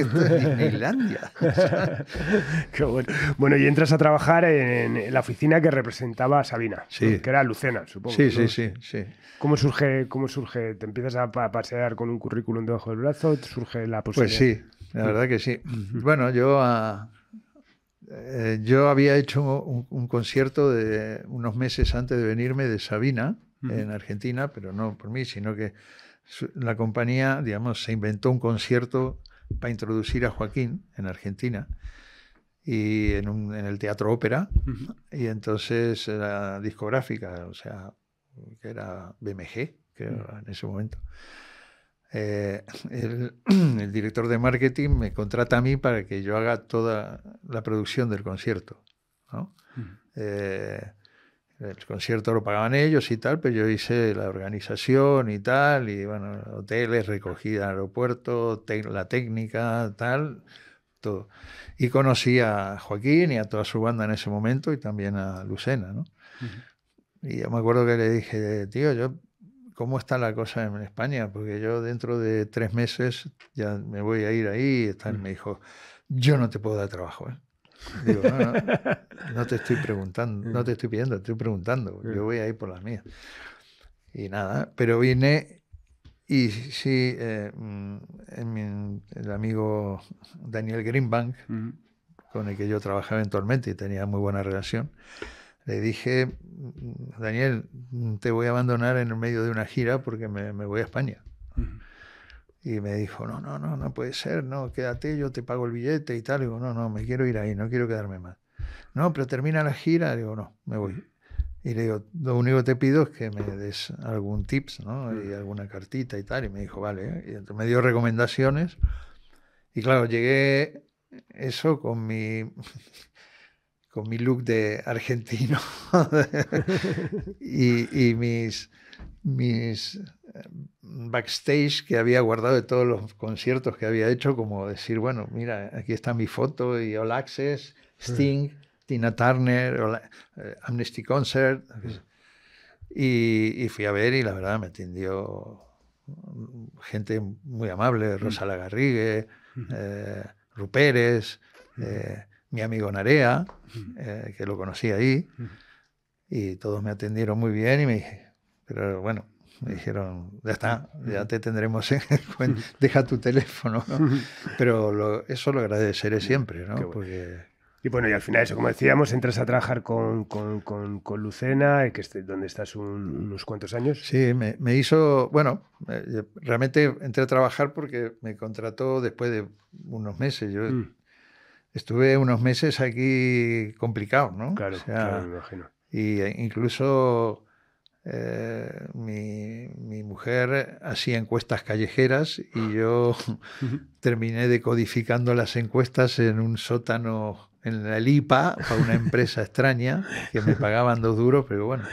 qué bueno. Bueno, y entras a trabajar en la oficina que representaba a Sabina, que era Lucena, supongo. Sí, sí, sí, ¿Cómo surge, cómo surge? ¿Te empiezas a pasear con un currículum debajo del brazo? ¿Surge la pues posibilidad? Pues sí, la verdad que sí. Bueno, yo ah, eh, yo había hecho un, concierto de unos meses antes de venirme de Sabina, en Argentina, pero no por mí, sino que la compañía, digamos, se inventó un concierto para introducir a Joaquín en Argentina y en, el teatro ópera y entonces la discográfica, o sea, que era BMG, que mm. en ese momento. Eh, el, director de marketing me contrata a mí para que yo haga toda la producción del concierto. ¿no? Mm. Eh, el concierto lo pagaban ellos y tal, pero yo hice la organización y tal, y bueno, hoteles, recogida aeropuerto, la técnica, tal, todo. Y conocí a Joaquín y a toda su banda en ese momento y también a Lucena, ¿no? Y yo me acuerdo que le dije, tío, yo, ¿cómo está la cosa en España? Porque yo dentro de tres meses ya me voy a ir ahí. Y tal. Me dijo, yo no te puedo dar trabajo, ¿eh? Ah, no, te estoy preguntando, no te estoy pidiendo, estoy preguntando. Yo voy a ir por las mías. Y nada, pero vine y sí, eh, mm, el amigo Daniel Greenbank, con el que yo trabajaba eventualmente y tenía muy buena relación, le dije, mm, Daniel, te voy a abandonar en el medio de una gira porque me, voy a España. Y me dijo, no, no, no, no puede ser, no, quédate, yo te pago el billete y tal. Y digo, no, no, me quiero ir ahí, no quiero quedarme más. No, pero termina la gira. digo, no, me voy. Y le digo, lo único que te pido es que me des algún tips, ¿no? Y alguna cartita y tal. Y me dijo, vale. ¿eh? Y entonces me dio recomendaciones. Y claro, llegué eso con mi, con mi look de argentino y, y mis mis eh, backstage que había guardado de todos los conciertos que había hecho, como decir, bueno, mira, aquí está mi foto y All Access, Sting, Tina Turner, eh, Amnesty Concert. Y, fui a ver y la verdad me atendió mm, gente muy amable, mm. Rosa Lagarrigue, eh, Rupérez, eh, mi amigo Narea, que lo conocí ahí, y todos me atendieron muy bien y me dije, pero bueno, me dijeron, ya está, ya te tendremos en deja tu teléfono. Pero eso lo agradeceré siempre, ¿no? Y bueno, y al final eso, como decíamos, entras a trabajar con, con, con, Lucena, eh, que donde estás unos cuantos años. Sí, me, hizo, bueno, eh, eh, realmente entré a trabajar porque me contrató después de unos meses. Yo mm. estuve unos meses aquí complicado, ¿no? Claro, claro, me imagino. Y incluso eh, mi, mi, mujer hacía encuestas callejeras y ah. yo terminé decodificando las encuestas en un sótano en la Lipa para una empresa extraña que me pagaban dos duros, pero bueno.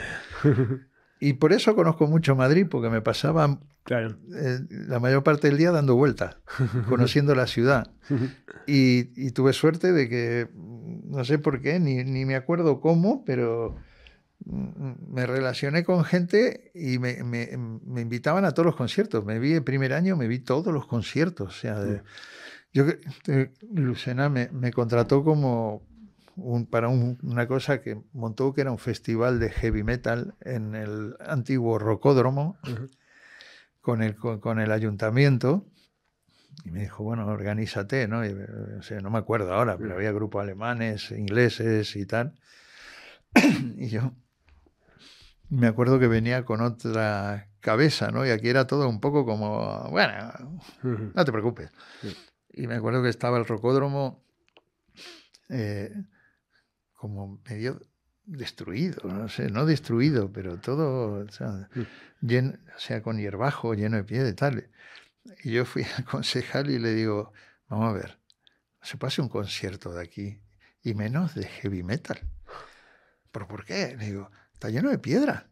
Y por eso conozco mucho Madrid, porque me pasaba eh, la mayor parte del día dando vueltas, conociendo la ciudad. Y, y, tuve suerte de que, no sé por qué, ni, ni me acuerdo cómo, pero Mm, me relacioné con gente y me, me, invitaban a todos los conciertos. Me vi el primer año, me vi todos los conciertos. O sea, yo, eh, Lucena me, me, contrató como un, para una cosa que montó, que era un festival de heavy metal en el antiguo Rocódromo con, el, con, el ayuntamiento. Y me dijo, bueno, organízate, ¿no? Eh, o sea, no me acuerdo ahora, pero había grupos alemanes, ingleses y tal. y yo me acuerdo que venía con otra cabeza, ¿no? Y aquí era todo un poco como, bueno, no te preocupes. Y me acuerdo que estaba el rocódromo eh, como medio destruido, no sé, no destruido, pero todo, mm. o sea, con hierbajo, lleno de piedra y tal. Y yo fui al concejal y le digo, vamos a ver, se pase un concierto de aquí y menos de heavy metal. ¿Pero por qué? Le digo, Está lleno de piedra.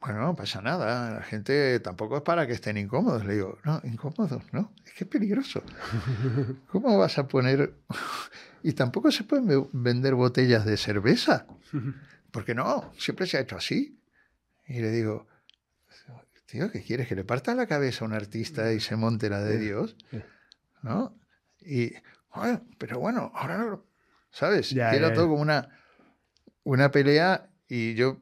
Bueno, no pasa nada. La gente tampoco es para que estén incómodos. Le digo, no, incómodos, no. Es que es peligroso. ¿Cómo vas a poner... y tampoco se pueden vender botellas de cerveza. Porque no, siempre se ha hecho así. Y le digo, tío, ¿qué quieres? ¿Que le parta la cabeza a un artista y se monte la de eh, Dios? Eh. ¿No? Y, pero bueno, ahora no... ¿Sabes? era todo como una, una pelea y yo,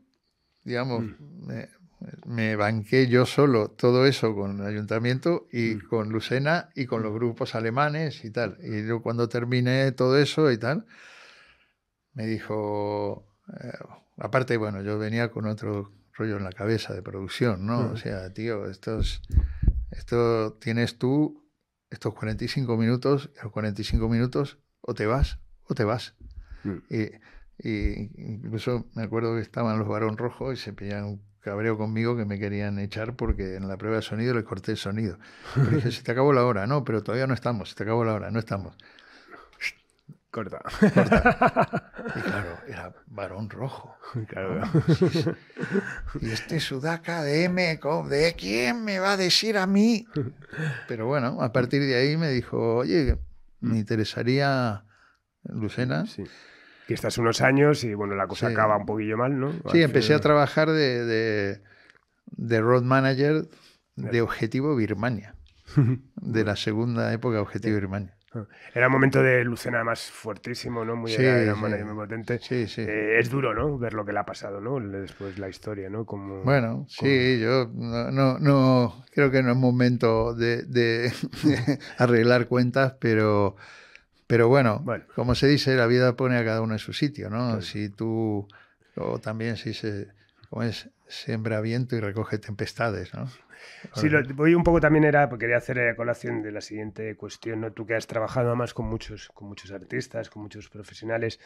digamos, mm. me, banqué yo solo todo eso con el ayuntamiento y mm. con Lucena y con los mm. grupos alemanes y tal. Y yo cuando terminé todo eso y tal, me dijo, eh, aparte, bueno, yo venía con otro rollo en la cabeza de producción, ¿no? O sea, tío, es esto tienes tú estos 45 minutos, los 45 minutos o te vas o te vas. Y, y incluso me acuerdo que estaban los varón rojos y se pillaban un cabreo conmigo que me querían echar porque en la prueba de sonido les corté el sonido. Pero dije, se te acabó la hora, no, pero todavía no estamos, se te acabó la hora, no estamos. Corta. Y claro, era varón rojo. Claro. Y este sudaca de M, ¿de quién me va a decir a mí? Pero bueno, a partir de ahí me dijo, oye, me interesaría Lucena. Sí que estás unos años y bueno, la cosa acaba un poquillo mal, ¿no? Sí, empecé a trabajar de, de, road manager de Objetivo Birmania, de la segunda época Objetivo Birmania. Ah. Era un momento de Lucena más fuertísimo, ¿no? Muy, sí, sí. potente. Sí, eh, es duro, ¿no? Ver lo que le ha pasado, ¿no? Después la historia, ¿no? Como, bueno, sí, yo no, no, creo que no es momento de arreglar cuentas, pero pero bueno, como se dice, la vida pone a cada uno en su sitio, ¿no? Si tú, o también si se, como es, siembra viento y recoge tempestades, ¿no? Sí, lo, voy un poco también era, porque quería hacer colación de la siguiente cuestión, ¿no? Tú que has trabajado además con muchos, con muchos artistas, con muchos profesionales,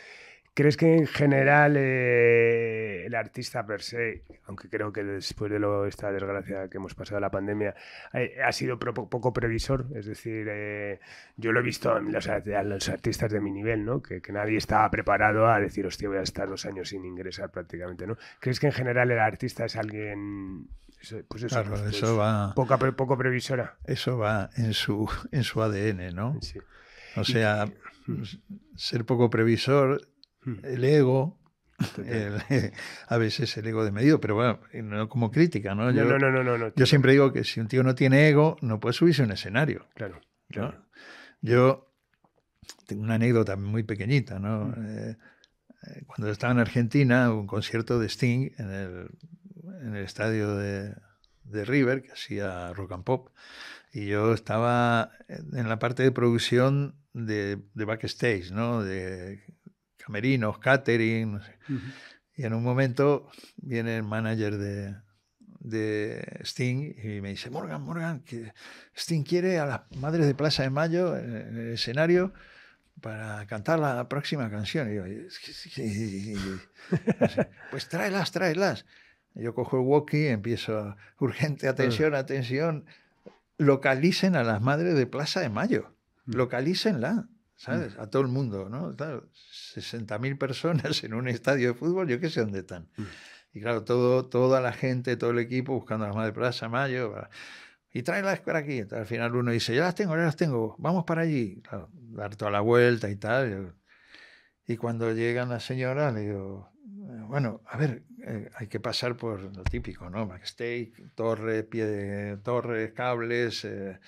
¿Crees que en general eh, el artista per se, aunque creo que después de lo, esta desgracia que hemos pasado la pandemia, eh, ha sido poco previsor? Es decir, eh, yo lo he visto en los, a los artistas de mi nivel, ¿no? Que, nadie estaba preparado a decir, hostia, voy a estar dos años sin ingresar prácticamente, ¿no? ¿Crees que en general el artista es alguien... Pues eso, claro, pues, Poco, previsora. Eso va en su, en su ADN, ¿no? O sea, ser poco previsor Hmm. El ego, a veces el ego de desmedido, pero bueno, no como crítica, ¿no? Yo, siempre digo que si un tío no tiene ego, no puede subirse a un escenario. Claro. Yo tengo una anécdota muy pequeñita, ¿no? Hmm. Eh, eh, cuando estaba en Argentina, un concierto de Sting en el, en estadio de, River, que hacía rock and pop, y yo estaba en la parte de producción de, de backstage, ¿no? De, camerinos, catering. Y en un momento viene el manager de, de Sting y me dice, Morgan, Morgan, que Sting quiere a las Madres de Plaza de Mayo en el escenario para cantar la próxima canción. Y yo, pues tráelas, tráelas. yo cojo el walkie, empiezo, urgente, atención, atención, localicen a las Madres de Plaza de Mayo, mm. localicenla. Mm. ¿sabes? A todo el mundo, ¿no? 60.000 personas en un estadio de fútbol, yo qué sé dónde están. Mm. Y claro, todo, toda la gente, todo el equipo buscando a las madres Plaza, Mayo, y la para aquí. Entonces, al final uno dice, ya las tengo, ya las tengo, vamos para allí. Claro, dar toda la vuelta y tal. Y cuando llegan las señoras, le digo, bueno, a ver, eh, hay que pasar por lo típico, ¿no? Backstage, torre, pie de torre, cables. Eh,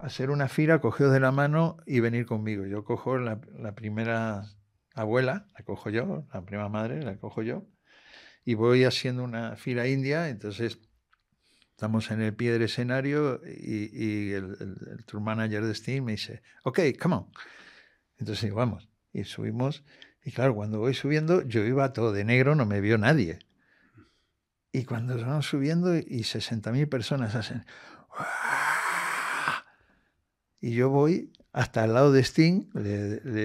hacer una fila, cogidos de la mano y venir conmigo. Yo cojo la, primera abuela, la cojo yo, la prima madre, la cojo yo, y voy haciendo una fila india, entonces estamos en el pie del escenario y, el, el, tour manager de Steam me dice, ok, come on. Entonces vamos, y subimos, y claro, cuando voy subiendo, yo iba todo de negro, no me vio nadie. Y cuando vamos subiendo y 60.000 personas hacen, y yo voy hasta el lado de Sting, le,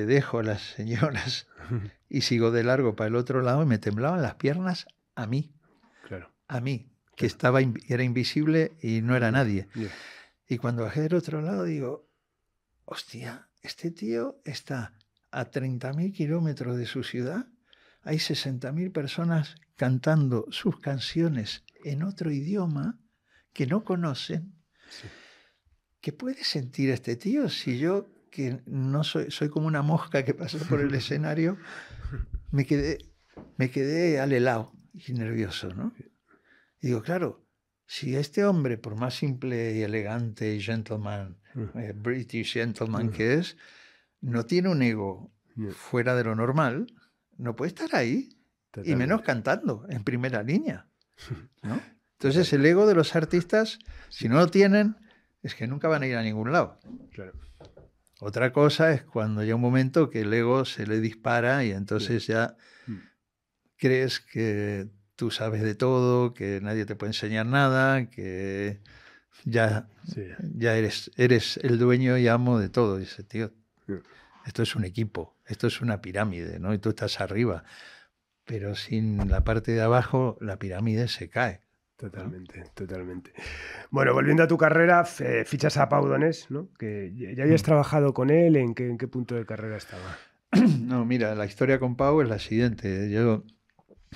dejo a las señoras y sigo de largo para el otro lado y me temblaban las piernas a mí. Claro. A mí, que estaba era invisible y no era nadie. Y cuando bajé del otro lado digo, hostia, este tío está a 30.000 kilómetros de su ciudad, hay 60.000 personas cantando sus canciones en otro idioma que no conocen. ¿qué puede sentir este tío si yo, que no soy, soy como una mosca que pasa por el escenario, me quedé, me quedé al helado y nervioso, ¿no? digo, claro, si este hombre, por más simple y elegante y gentleman, mm. eh, British gentleman mm. que es, no tiene un ego mm. fuera de lo normal, no puede estar ahí, y menos cantando en primera línea, ¿no? Entonces el ego de los artistas, si no lo tienen, es que nunca van a ir a ningún lado. Otra cosa es cuando llega un momento que el ego se le dispara y entonces ya mm. crees que tú sabes de todo, que nadie te puede enseñar nada, que ya, ya eres, eres el dueño y amo de todo. Dice, tío, esto es un equipo, esto es una pirámide, ¿no? Y tú estás arriba. Pero sin la parte de abajo, la pirámide se cae. Totalmente, totalmente. Bueno, volviendo a tu carrera, eh, fichas a Pau Donés, ¿no? Que ya habías mm. trabajado con él, ¿en qué, en qué punto de carrera estaba? No, mira, la historia con Pau es la siguiente.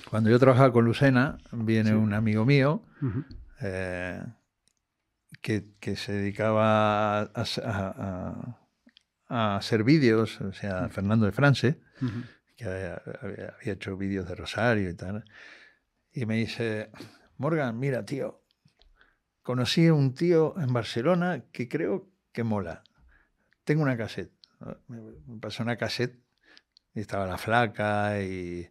cuando yo trabajaba con Lucena, viene un amigo mío eh, que, se dedicaba a, hacer vídeos, o sea, mm. Fernando de France, que había, había hecho vídeos de Rosario y tal. Y me dice, Morgan, mira, tío, conocí a un tío en Barcelona que creo que mola. Tengo una cassette. Me pasó una cassette y estaba la flaca y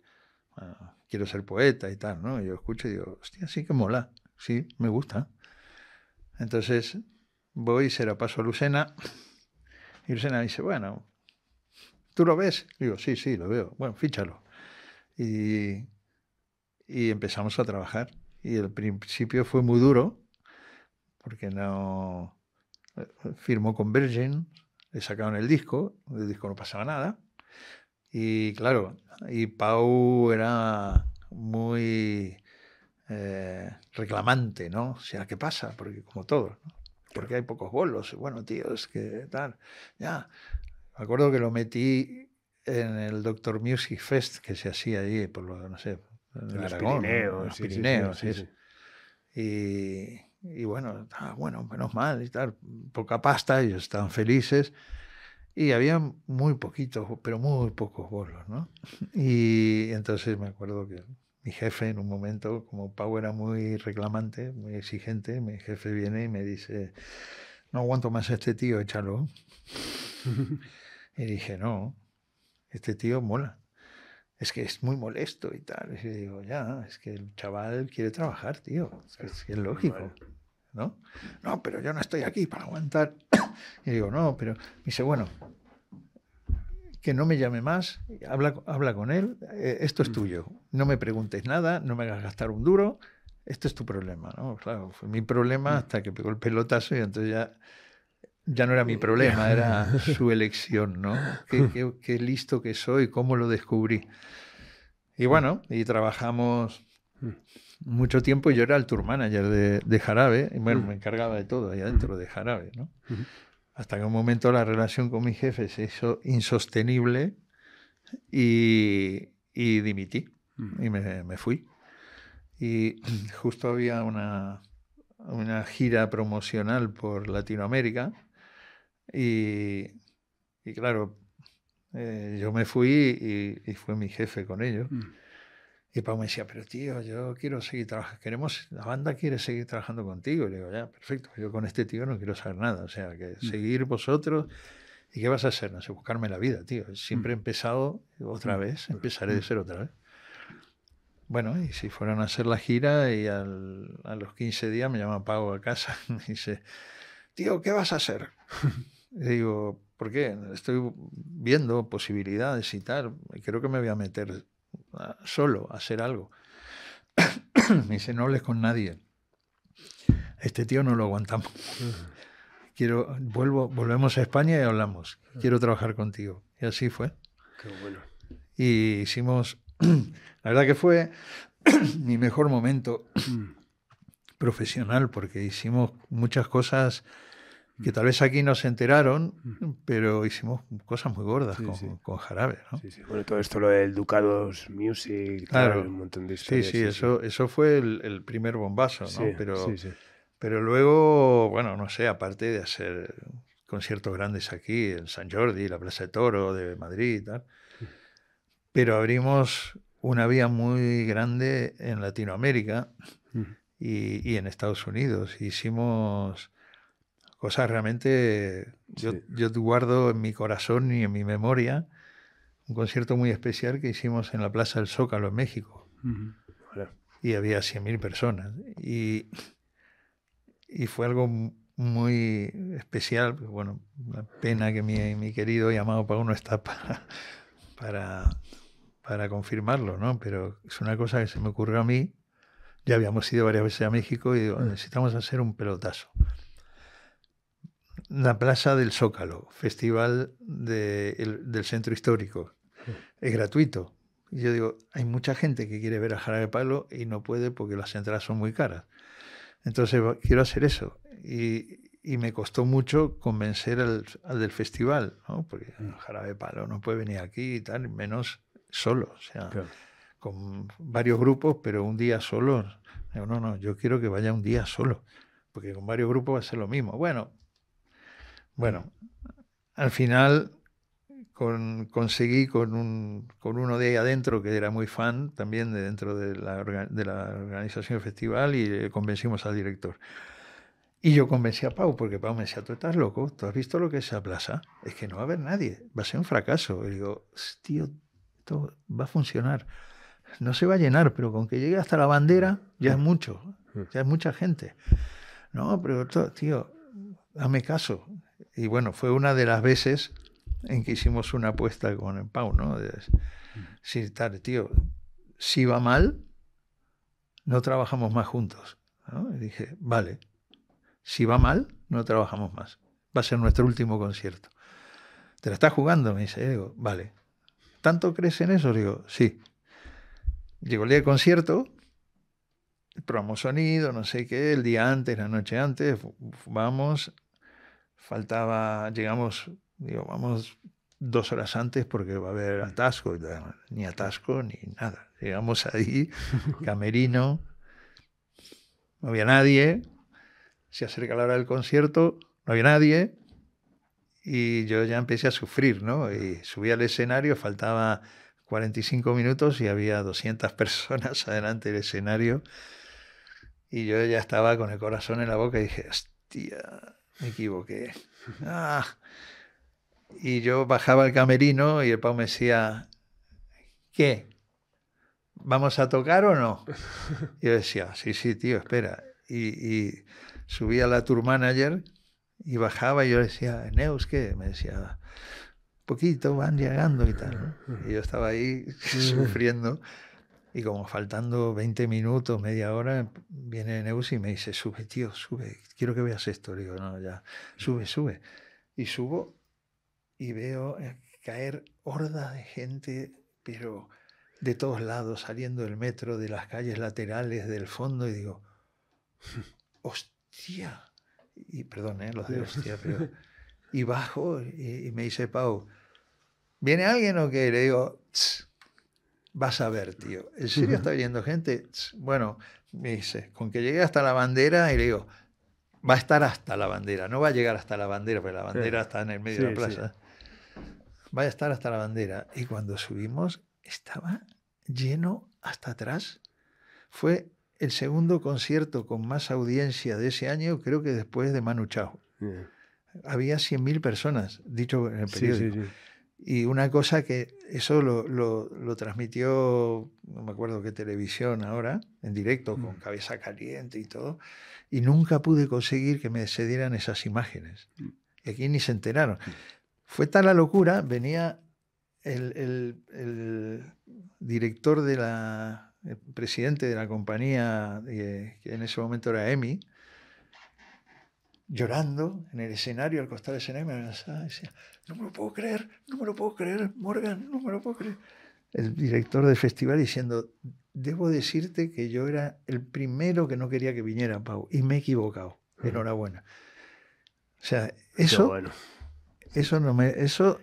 quiero ser poeta y tal, ¿no? Y yo escucho y digo, hostia, sí que mola, sí, me gusta. Entonces voy y se la paso a Lucena y Lucena dice, bueno, ¿tú lo ves? digo, sí, sí, lo veo. Bueno, fíchalo. y empezamos a trabajar y el principio fue muy duro, porque no eh, eh, firmó con Virgin, le sacaron el disco, el disco no pasaba nada. Y claro, y Pau era muy eh, reclamante, ¿no? O sea, ¿qué pasa? Porque como todo, porque hay pocos bolos. Bueno, tío, es que tal. Ya, me acuerdo que lo metí en el Doctor Music Fest que se hacía ahí, por lo no sé, de los Pirineos. Pirineos Y, bueno, ah, bueno, menos mal y poca pasta, ellos estaban felices. Y había muy poquitos, pero muy pocos bolos, ¿no? Y entonces me acuerdo que mi jefe en un momento, como Pau era muy reclamante, muy exigente, mi jefe viene y me dice, no aguanto más a este tío, échalo. y dije, no, este tío mola es que es muy molesto y tal. Y digo, ya, es que el chaval quiere trabajar, tío. Es lógico. ¿no? No, pero yo no estoy aquí para aguantar. y digo, no, pero me dice, bueno, que no me llame más, habla, habla con él, eh, esto es mm. tuyo, no me preguntes nada, no me hagas gastar un duro, Esto es tu problema, ¿no? Claro, fue mi problema mm. hasta que pegó el pelotazo y entonces ya ya no era mi eh, problema, era su elección, ¿no? Hmm. Qué, listo que soy, cómo lo descubrí. Y hmm. bueno, y trabajamos hmm. mucho tiempo. Yo era el tour manager de, Jarabe, y bueno, me encargaba de todo ahí dentro de Jarabe, ¿no? Hasta que un momento la relación con mi jefe se hizo insostenible y, y dimití, y me, me fui. Y justo había una, una gira promocional por Latinoamérica y, y claro, eh, yo me fui y, fue mi jefe con ellos. Mm. Y Pau me decía, pero tío, yo quiero seguir trabajando, queremos, la banda quiere seguir trabajando contigo. Y le digo, ya, perfecto, yo con este tío no quiero saber nada, o sea, que mm. seguir vosotros. ¿Y qué vas a hacer? No sé, buscarme la vida, tío. Siempre he mm. empezado otra vez, empezaré de ser otra vez. Bueno, y si fueron a hacer la gira y a los 15 días me llama Pau a casa y dice, tío, ¿qué vas a hacer? digo, ¿por qué? Estoy viendo posibilidades y tal. Y creo que me voy a meter solo a hacer algo. me dice, no hables con nadie. Este tío no lo aguantamos. Quiero, vuelvo, volvemos a España y hablamos. Ah. Quiero trabajar contigo. Y así fue. Qué bueno. Y hicimos, la verdad que fue mi mejor momento mm. profesional porque hicimos muchas cosas que mm. tal vez aquí no se enteraron, mm. pero hicimos cosas muy gordas con, jarabe. ¿no? Sí, bueno, todo esto lo del Ducados Music, claro, un montón de historias. Sí, sí, eso, eso fue el, primer bombazo, ¿no? pero, pero luego, bueno, no sé, aparte de hacer conciertos grandes aquí, en San Jordi, la Plaza de Toro de Madrid y tal, mm. pero abrimos una vía muy grande en Latinoamérica y, y en Estados Unidos. Hicimos Cosas realmente, yo, guardo en mi corazón y en mi memoria un concierto muy especial que hicimos en la Plaza del Zócalo en México. Y había 100.000 personas. Y, y fue algo muy especial. Pues bueno, la pena que mi, querido llamado amado Pau no está para, para, confirmarlo, ¿no? Pero es una cosa que se me ocurrió a mí. Ya habíamos ido varias veces a México y digo, mm. necesitamos hacer un pelotazo la Plaza del Zócalo, festival del centro histórico. Es gratuito. Y yo digo, hay mucha gente que quiere ver a Jarabe Palo y no puede porque las entradas son muy caras. Entonces quiero hacer eso. Y, me costó mucho convencer al, del festival, porque mm. Jarabe Palo no puede venir aquí y tal, menos solo. O sea, con varios grupos, pero un día solo. no, no, yo quiero que vaya un día solo porque con varios grupos va a ser lo mismo. Bueno, bueno, al final conseguí con, un, con, uno de ahí adentro que era muy fan también de dentro de la, de la organización del festival y convencimos al director. Y yo convencí a Pau, porque Pau me decía, tú estás loco, tú has visto lo que se aplaza es que no va a haber nadie, va a ser un fracaso. Y digo, tío, esto va a funcionar. No se va a llenar, pero con que llegue hasta la bandera ya es mucho, ya es mucha gente. No, pero tío, dame caso, y bueno, fue una de las veces en que hicimos una apuesta con el Pau, ¿no? De, tal, tío, si va mal, no trabajamos más juntos. dije, vale, si va mal, no trabajamos más. Va a ser nuestro último concierto. ¿Te la estás jugando? Me dice, vale. ¿Tanto crees en eso? Digo, sí. Llegó el día del concierto, probamos sonido, no sé qué, el día antes, la noche antes, vamos, faltaba, llegamos, digo, vamos dos horas antes porque va a haber atasco, ni atasco ni nada. Llegamos ahí, camerino, no había nadie, se acerca la hora del concierto, no había nadie, y yo ya empecé a sufrir, ¿no? Y subí al escenario, faltaba 45 minutos y había 200 personas adelante del escenario, y yo ya estaba con el corazón en la boca y dije, hostia, me equivoqué. Ah. Y yo bajaba al camerino y el Pau me decía, ¿qué? ¿Vamos a tocar o no? Y yo decía, sí, sí, tío, espera. Y, subía la tour manager y bajaba y yo decía, Neus, ¿qué? Me decía, poquito, van llegando y tal. Y yo estaba ahí sufriendo. Y como faltando 20 minutos, media hora, viene Neus y me dice, sube, tío, sube, quiero que veas esto. Le digo, no, ya, sube, sube. Y subo y veo eh, caer hordas de gente, pero de todos lados, saliendo del metro, de las calles laterales, del fondo, y digo, hostia. Y perdón, ¿eh? los de hostia, pero... Y bajo y, me dice, Pau, ¿viene alguien o qué? Le digo, vas a ver, tío, ¿en serio está viniendo gente? Bueno, me dice, con que llegué hasta la bandera y le digo, va a estar hasta la bandera, no va a llegar hasta la bandera, porque la bandera está en el medio de la plaza. Va a estar hasta la bandera. Y cuando subimos, estaba lleno hasta atrás. Fue el segundo concierto con más audiencia de ese año, creo que después de Manu Chao. Había 100.000 personas, dicho en el periódico. Y una cosa que eso lo, transmitió, no me acuerdo qué televisión ahora, en directo, con mm. cabeza caliente y todo, y nunca pude conseguir que me cedieran esas imágenes. Mm. Y aquí ni se enteraron. Mm. Fue tal la locura, venía el, el director de la, el presidente de la compañía, eh, que en ese momento era EMI, llorando en el escenario, al costado del escenario, me abrazaba decía, no me lo puedo creer, no me lo puedo creer, Morgan, no me lo puedo creer. El director del festival diciendo, debo decirte que yo era el primero que no quería que viniera, Pau, y me he equivocado. Enhorabuena. O sea, eso, eso no me, eso,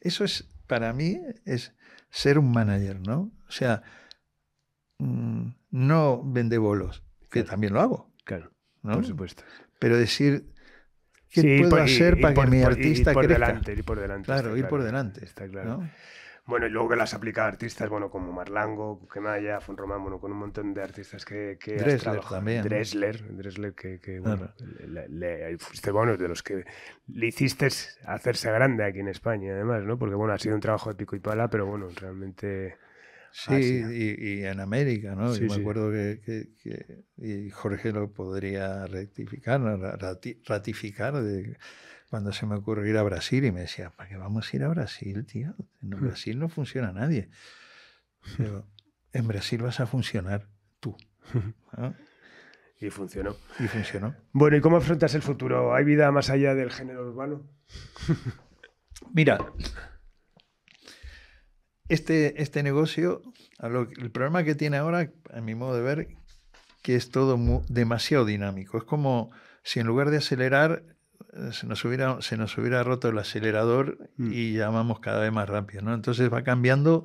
eso es para mí es ser un manager, ¿no? O sea, mm, no vende bolos, que también lo hago. Claro. Por supuesto pero decir, ¿qué puedo hacer para que mi artista ir por Delante, ir por delante. Claro, ir por delante. Está claro. Bueno, y luego que las aplica artistas, bueno, como Marlango, Gemaya, Fon Román, bueno, con un montón de artistas que, que has trabajado. Dresler que, ah, bueno, fuiste bueno, de los que le hiciste hacerse grande aquí en España, además, ¿no? Porque bueno, ha sido un trabajo de y pala, pero bueno, realmente... Ah, sí, y, en América, ¿no? Y me acuerdo que, y Jorge lo podría rectificar, ratificar de cuando se me ocurrió ir a Brasil y me decía, ¿para qué vamos a ir a Brasil, tío? En hmm. Brasil no funciona nadie. Pero en Brasil vas a funcionar tú. Y funcionó. Y funcionó. Bueno, ¿y cómo afrontas el futuro? ¿Hay vida más allá del género urbano? Mira, este, este negocio, el problema que tiene ahora, a mi modo de ver, que es todo demasiado dinámico. Es como si en lugar de acelerar eh, se nos hubiera, se nos hubiera roto el acelerador mm. y llamamos cada vez más rápido. ¿no? Entonces va cambiando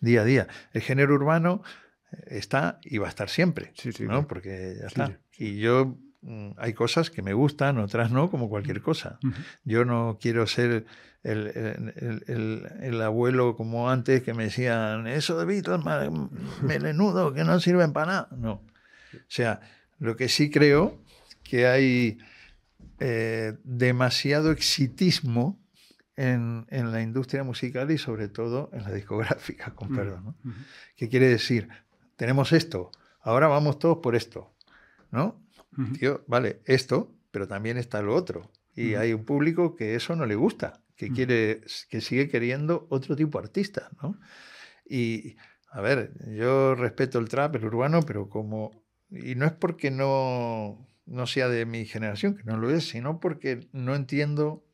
día a día. El género urbano eh, está y va a estar siempre, sí, sí, ¿no? Porque ya está. y yo Mm, hay cosas que me gustan, otras no, como cualquier cosa. Yo no quiero ser el, abuelo como antes que me decían, eso de Beatles, melenudo, que no sirven para nada. No. O sea, lo que sí creo que hay eh, demasiado exitismo en, la industria musical y sobre todo en la discográfica, con perdón. ¿no? ¿Qué quiere decir? Tenemos esto, ahora vamos todos por esto. ¿no? vale, esto, pero también está lo otro. Y hay un público que eso no le gusta, que, quiere, que sigue queriendo otro tipo de artista, Y, a ver, yo respeto el trap, urbano, pero como... Y no es porque no, sea de mi generación, que no lo es, sino porque no entiendo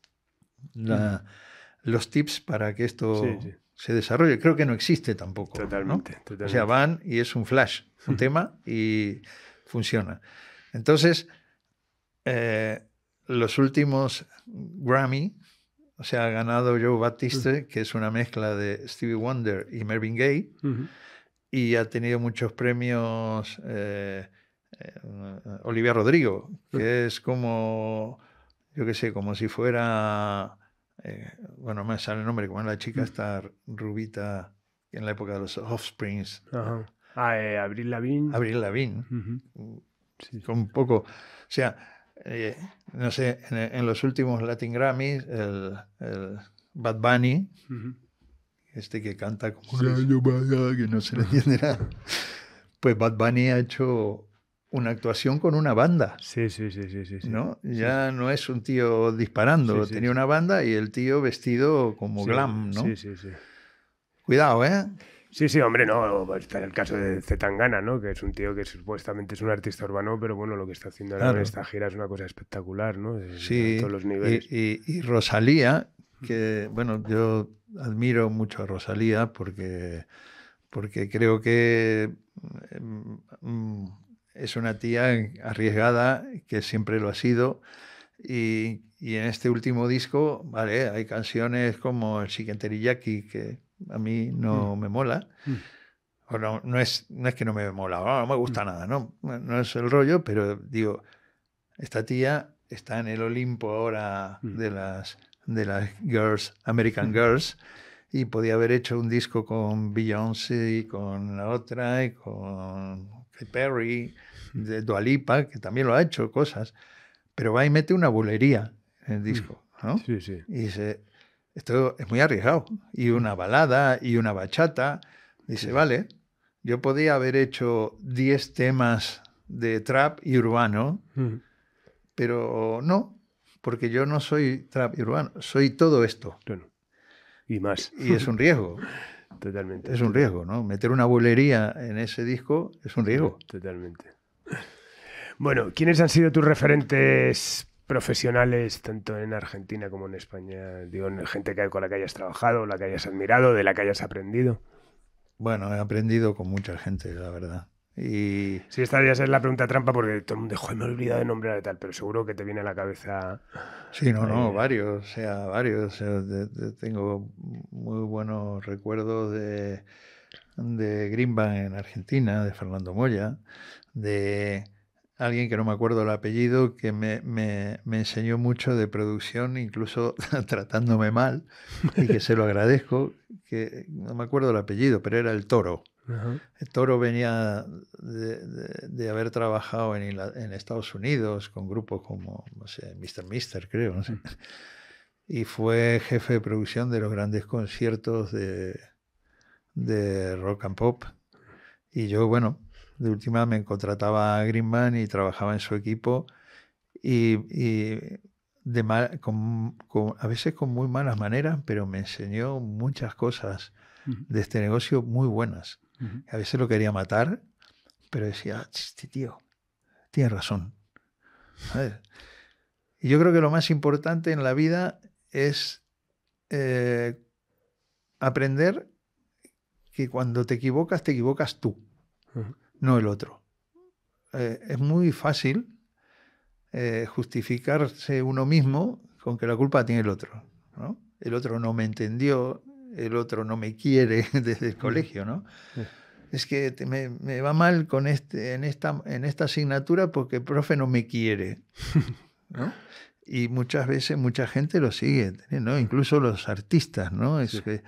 los tips para que esto se desarrolle. Creo que no existe tampoco. ¿no? totalmente, O sea, van y es un flash, un tema y funciona. Entonces, eh, los últimos Grammy, o sea, ha ganado Joe Batiste, que es una mezcla de Stevie Wonder y Mervyn Gay, y ha tenido muchos premios eh, eh, Olivia Rodrigo, que es como, yo qué sé, como si fuera, bueno, me sale el nombre, como la chica mm. está rubita en la época de los Offsprings. Ah, Abril Lavigne. Abril Lavigne sí. con poco. O sea, eh, no sé, en, los últimos Latin Grammys, el, Bad Bunny, este que canta como que no se le pues Bad Bunny ha hecho una actuación con una banda. Sí, sí, sí, sí, sí. ¿no? Ya no es un tío disparando, tenía una banda y el tío vestido como glam, ¿no? Cuidado, ¿eh? Sí, sí, hombre, no, está el caso de Zetangana, ¿no? Que es un tío que supuestamente es un artista urbano, pero bueno, lo que está haciendo ahora en esta gira es una cosa espectacular, ¿no? sí, todos los niveles. Y, Rosalía, que, bueno, yo admiro mucho a Rosalía porque, porque creo que mm, mm, es una tía arriesgada, que siempre lo ha sido, y, y en este último disco, vale, hay canciones como El Siguiente aquí que a mí no mm. me mola. Mm. no, es, no es que no me mola, ah, no, me gusta mm. nada, no, no es el rollo, pero digo, esta tía está en el Olimpo ahora de las de las Girls, American Girls, y podía haber hecho un disco con Beyoncé y con la otra y con Perry, de Dualipa, que también lo ha hecho cosas, pero va y mete una bulería en el disco, ¿no? Sí, sí. Y esto es muy arriesgado. Y una balada y una bachata. Dice, vale, yo podía haber hecho 10 temas de trap y urbano, pero no, porque yo no soy trap y urbano, soy todo esto. y más. Y es un riesgo. Totalmente. Es un riesgo, ¿no? Meter una bolería en ese disco es un riesgo. Totalmente. Bueno, ¿quiénes han sido tus referentes profesionales tanto en Argentina como en España? Digo, gente que, con la que hayas trabajado, la que hayas admirado, de la que hayas aprendido. Bueno, he aprendido con mucha gente, la verdad. Y... Sí, esta ya ser la pregunta trampa porque todo el mundo, joder, me he olvidado de nombrar y tal, pero seguro que te viene a la cabeza. Sí, no, no, varios, o sea, varios. tengo muy buenos recuerdos de, de en Argentina, de Fernando Moya, de alguien que no me acuerdo el apellido, que me, enseñó mucho de producción, incluso tratándome mal, y que se lo agradezco, que no me acuerdo el apellido, pero era el toro. El toro venía de, haber trabajado en, en, Estados Unidos con grupos como, no sé, Mr. Mister, creo, no sé. Mm. Y fue jefe de producción de los grandes conciertos de, de rock and pop. Y yo, bueno, de última me contrataba a Greenman y trabajaba en su equipo y, de a veces con muy malas maneras, pero me enseñó muchas cosas de este negocio muy buenas. A veces lo quería matar, pero decía, tío, tienes razón. Y yo creo que lo más importante en la vida es eh, aprender que cuando te equivocas, te equivocas tú no el otro. Eh, es muy fácil eh, justificarse uno mismo con que la culpa tiene el otro. ¿no? El otro no me entendió, el otro no me quiere desde el mm. colegio. ¿no? Es que me, va mal con este, en, esta, en esta asignatura porque el profe no me quiere. ¿no? Y muchas veces mucha gente lo sigue, ¿no? incluso los artistas. ¿no? Es que,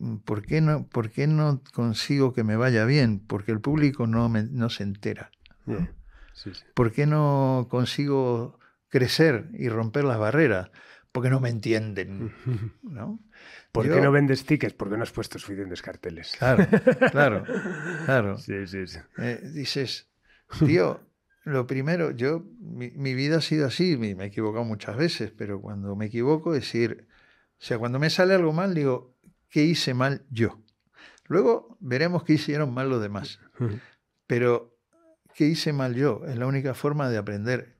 Mm, ¿por qué no, por no consigo que me vaya bien? Porque el público no, se entera. ¿Por qué no consigo crecer y romper las barreras? Porque no me entienden. ¿no? ¿Por qué no vendes tickets? Porque no has puesto suficientes carteles. Claro, claro, claro. Eh, dices, tío, lo primero, yo, mi, vida ha sido así, me he equivocado muchas veces, pero cuando me equivoco, es decir, o sea, cuando me sale algo mal, digo, qué hice mal yo. Luego veremos qué hicieron mal los demás. Pero qué hice mal yo es la única forma de aprender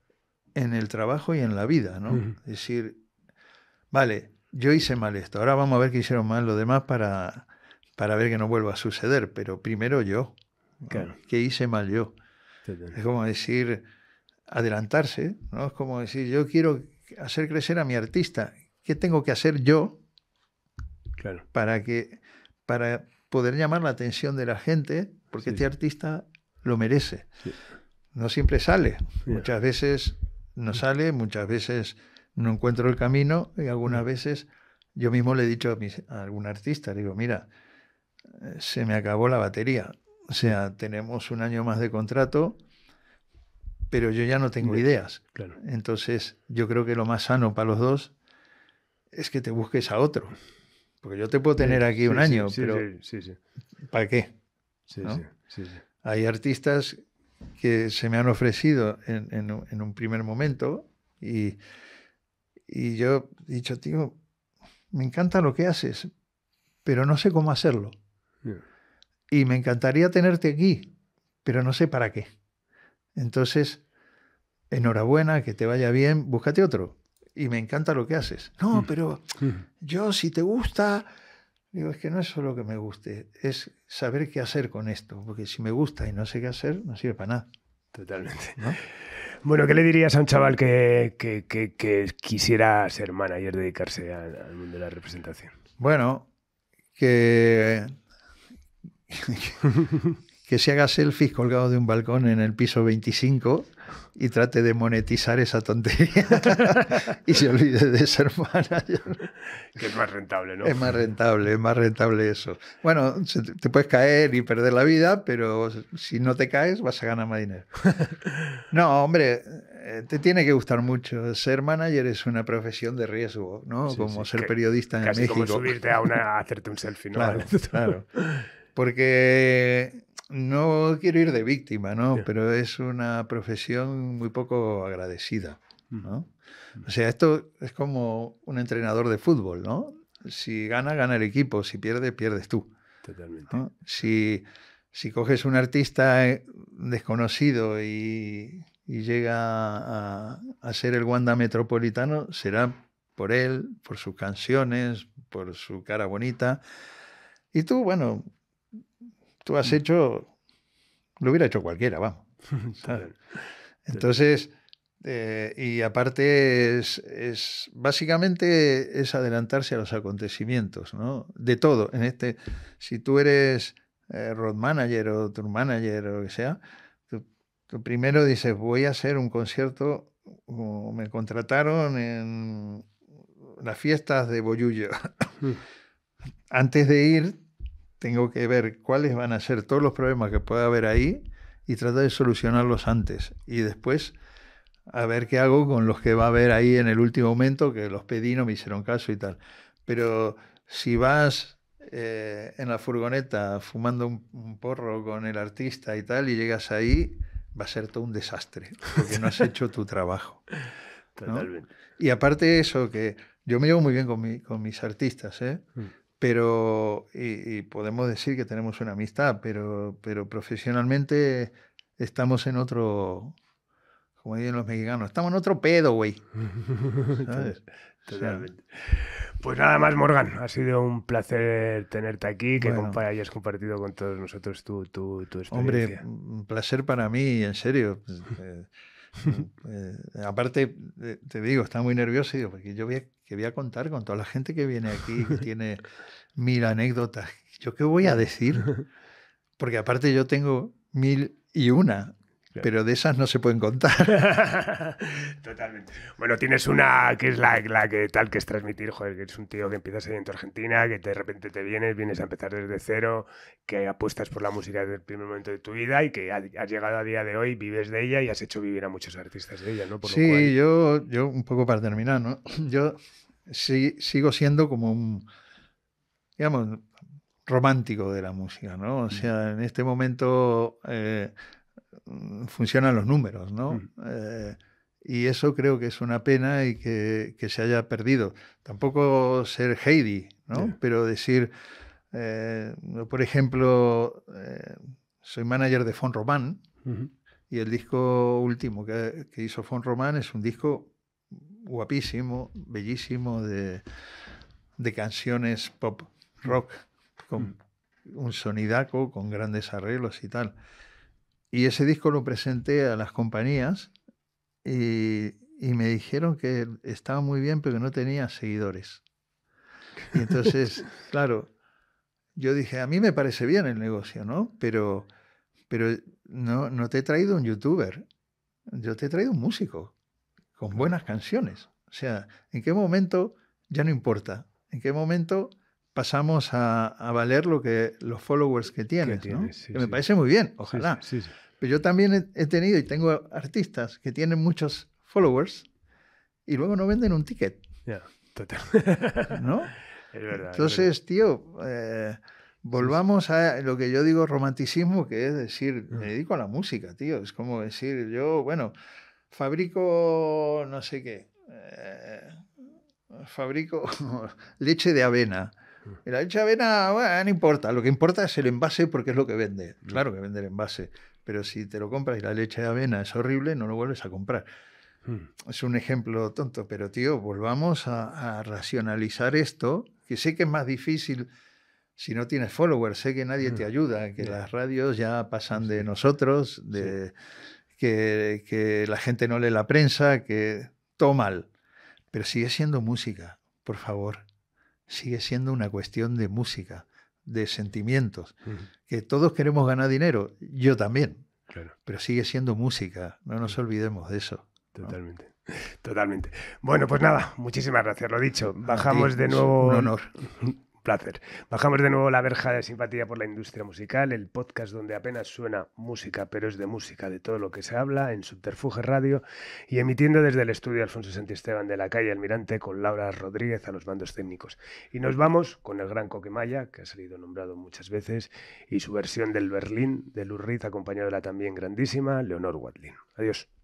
en el trabajo y en la vida, ¿no? Es decir, vale, yo hice mal esto, ahora vamos a ver qué hicieron mal los demás para, para ver que no vuelva a suceder, pero primero yo, ¿qué hice mal yo? Es como decir, adelantarse, ¿no? Es como decir, yo quiero hacer crecer a mi artista, ¿qué tengo que hacer yo para, que, para poder llamar la atención de la gente, porque este artista lo merece. No siempre sale. Muchas veces no mm. sale, muchas veces no encuentro el camino y algunas mm. veces yo mismo le he dicho a, algún artista, digo, mira, eh, se me acabó la batería. O sea, tenemos un año más de contrato, pero yo ya no tengo ideas. Claro. Entonces, yo creo que lo más sano para los dos es que te busques a otro. Porque yo te puedo tener aquí un año, pero ¿para qué? Hay artistas que se me han ofrecido en, un primer momento y, yo he dicho, tío, me encanta lo que haces, pero no sé cómo hacerlo. Y me encantaría tenerte aquí, pero no sé para qué. Entonces, enhorabuena, que te vaya bien, búscate otro y me encanta lo que haces. No, mm. pero mm. yo si te gusta, digo, es que no es solo que me guste, es saber qué hacer con esto, porque si me gusta y no sé qué hacer, no sirve para nada. Totalmente. ¿No? Bueno, ¿qué le dirías a un chaval que, que, quisiera ser manager, dedicarse al, al mundo de la representación? Bueno, que, que se haga selfies colgado de un balcón en el piso 25 y trate de monetizar esa tontería y se olvide de ser manager. Que es más rentable, ¿no? Es más rentable, es más rentable eso. Bueno, te puedes caer y perder la vida, pero si no te caes vas a ganar más dinero. No, hombre, eh, te tiene que gustar mucho. Ser manager es una profesión de riesgo, ¿no? como ser periodista en casi México. Como subirte a, una, a hacerte un selfie, ¿no? Claro, claro. Porque no quiero ir de víctima, ¿no? Pero es una profesión muy poco agradecida, mm. ¿no? Mm. O sea, esto es como un entrenador de fútbol, ¿no? Si gana, gana el equipo, si pierde, pierdes tú. Totalmente. Si, si coges un artista eh, desconocido y, llega a, a, ser el Wanda Metropolitano, será por él, por sus canciones, por su cara bonita. Y tú, bueno, tú has hecho, lo hubiera hecho cualquiera, vamos. Entonces, eh, y aparte es, básicamente es adelantarse a los acontecimientos, ¿no? De todo. En este, si tú eres eh, road manager o tour manager o lo que sea, tú, primero dices, voy a hacer un concierto, o me contrataron en las fiestas de boyuyo mm. Antes de ir, tengo que ver cuáles van a ser todos los problemas que pueda haber ahí y tratar de solucionarlos antes. Y después a ver qué hago con los que va a haber ahí en el último momento, que los pedí, no me hicieron caso y tal. Pero si vas eh, en la furgoneta fumando un, porro con el artista y tal, y llegas ahí, va a ser todo un desastre, porque no has hecho tu trabajo. Y aparte de eso, que yo me llevo muy bien con, mis artistas, ¿eh? Mm pero y, podemos decir que tenemos una amistad, pero, pero profesionalmente estamos en otro, como dicen los mexicanos, estamos en otro pedo, güey. Pues nada más, Morgan, ha sido un placer tenerte aquí, que hayas compartido con todos nosotros tu, experiencia. Hombre, un placer para mí, en serio. Pues, eh, eh, aparte, eh, te digo, estaba muy nervioso, porque yo voy a que voy a contar con toda la gente que viene aquí, que tiene mil anécdotas. ¿Yo qué voy a decir? Porque aparte yo tengo mil y una pero de esas no se pueden contar. Totalmente. Bueno, tienes una que es la, la, que tal que es transmitir, joder, que eres un tío que empiezas ahí en tu Argentina, que de repente te vienes, vienes a empezar desde cero, que apuestas por la música desde el primer momento de tu vida y que has llegado a día de hoy, vives de ella y has hecho vivir a muchos artistas de ella, ¿no? sí, yo, yo, un poco para terminar, ¿no? Yo sí, sigo siendo como un, digamos, romántico de la música, ¿no? O mm. sea, en este momento... Eh, Mm, funcionan los números, ¿no? Mm. Eh, y eso creo que es una pena y que, se haya perdido. Tampoco ser Heidi, ¿no? Pero decir, eh, por ejemplo, eh, soy manager de Fon Román y el disco último que, hizo Fon Román es un disco guapísimo, bellísimo, de, canciones pop rock, mm. con un sonidaco, con grandes arreglos y tal. Y ese disco lo presenté a las compañías eh, y, me dijeron que estaba muy bien, pero que no tenía seguidores. Y entonces, claro, yo dije, a mí me parece bien el negocio, ¿no? Pero, pero no, no te he traído un youtuber, yo te he traído un músico con buenas canciones. O sea, ¿en qué momento ya no importa? ¿En qué momento pasamos a, valer lo que, los followers que tienes, ¿no? que me parece muy bien, ojalá. Pero yo también he, tenido y tengo artistas que tienen muchos followers y luego no venden un ticket. Ya, ¿No? Es verdad, Entonces, tío, eh, volvamos a lo que yo digo romanticismo, que es decir, me mm. dedico a la música, tío. Es como decir, yo, bueno, fabrico no sé qué. Eh, fabrico leche de avena la leche de avena, bueno, no importa. Lo que importa es el envase porque es lo que vende. Mm. Claro que vende el envase. Pero si te lo compras y la leche de avena es horrible, no lo vuelves a comprar. Mm. Es un ejemplo tonto, pero tío, volvamos a, racionalizar esto, que sé que es más difícil si no tienes followers, sé que nadie te mm. ayuda, que las radios ya pasan de nosotros, de, que, que, la gente no lee la prensa, que todo mal. Pero sigue siendo música, por favor sigue siendo una cuestión de música, de sentimientos, que todos queremos ganar dinero, yo también, pero sigue siendo música, no nos olvidemos de eso. Totalmente. Totalmente. Bueno, pues nada, muchísimas gracias, lo dicho. Bajamos de nuevo. Un honor. placer. Bajamos de nuevo la verja de simpatía por la industria musical, el podcast donde apenas suena música, pero es de música, de todo lo que se habla, en Subterfuge Radio y emitiendo desde el estudio Alfonso Santisteban de la calle Almirante con Laura Rodríguez a los bandos técnicos. Y nos vamos con el gran Coquemaya, que ha salido nombrado muchas veces, y su versión del Berlín de Lurrit, acompañado de la también grandísima Leonor Watling. Adiós.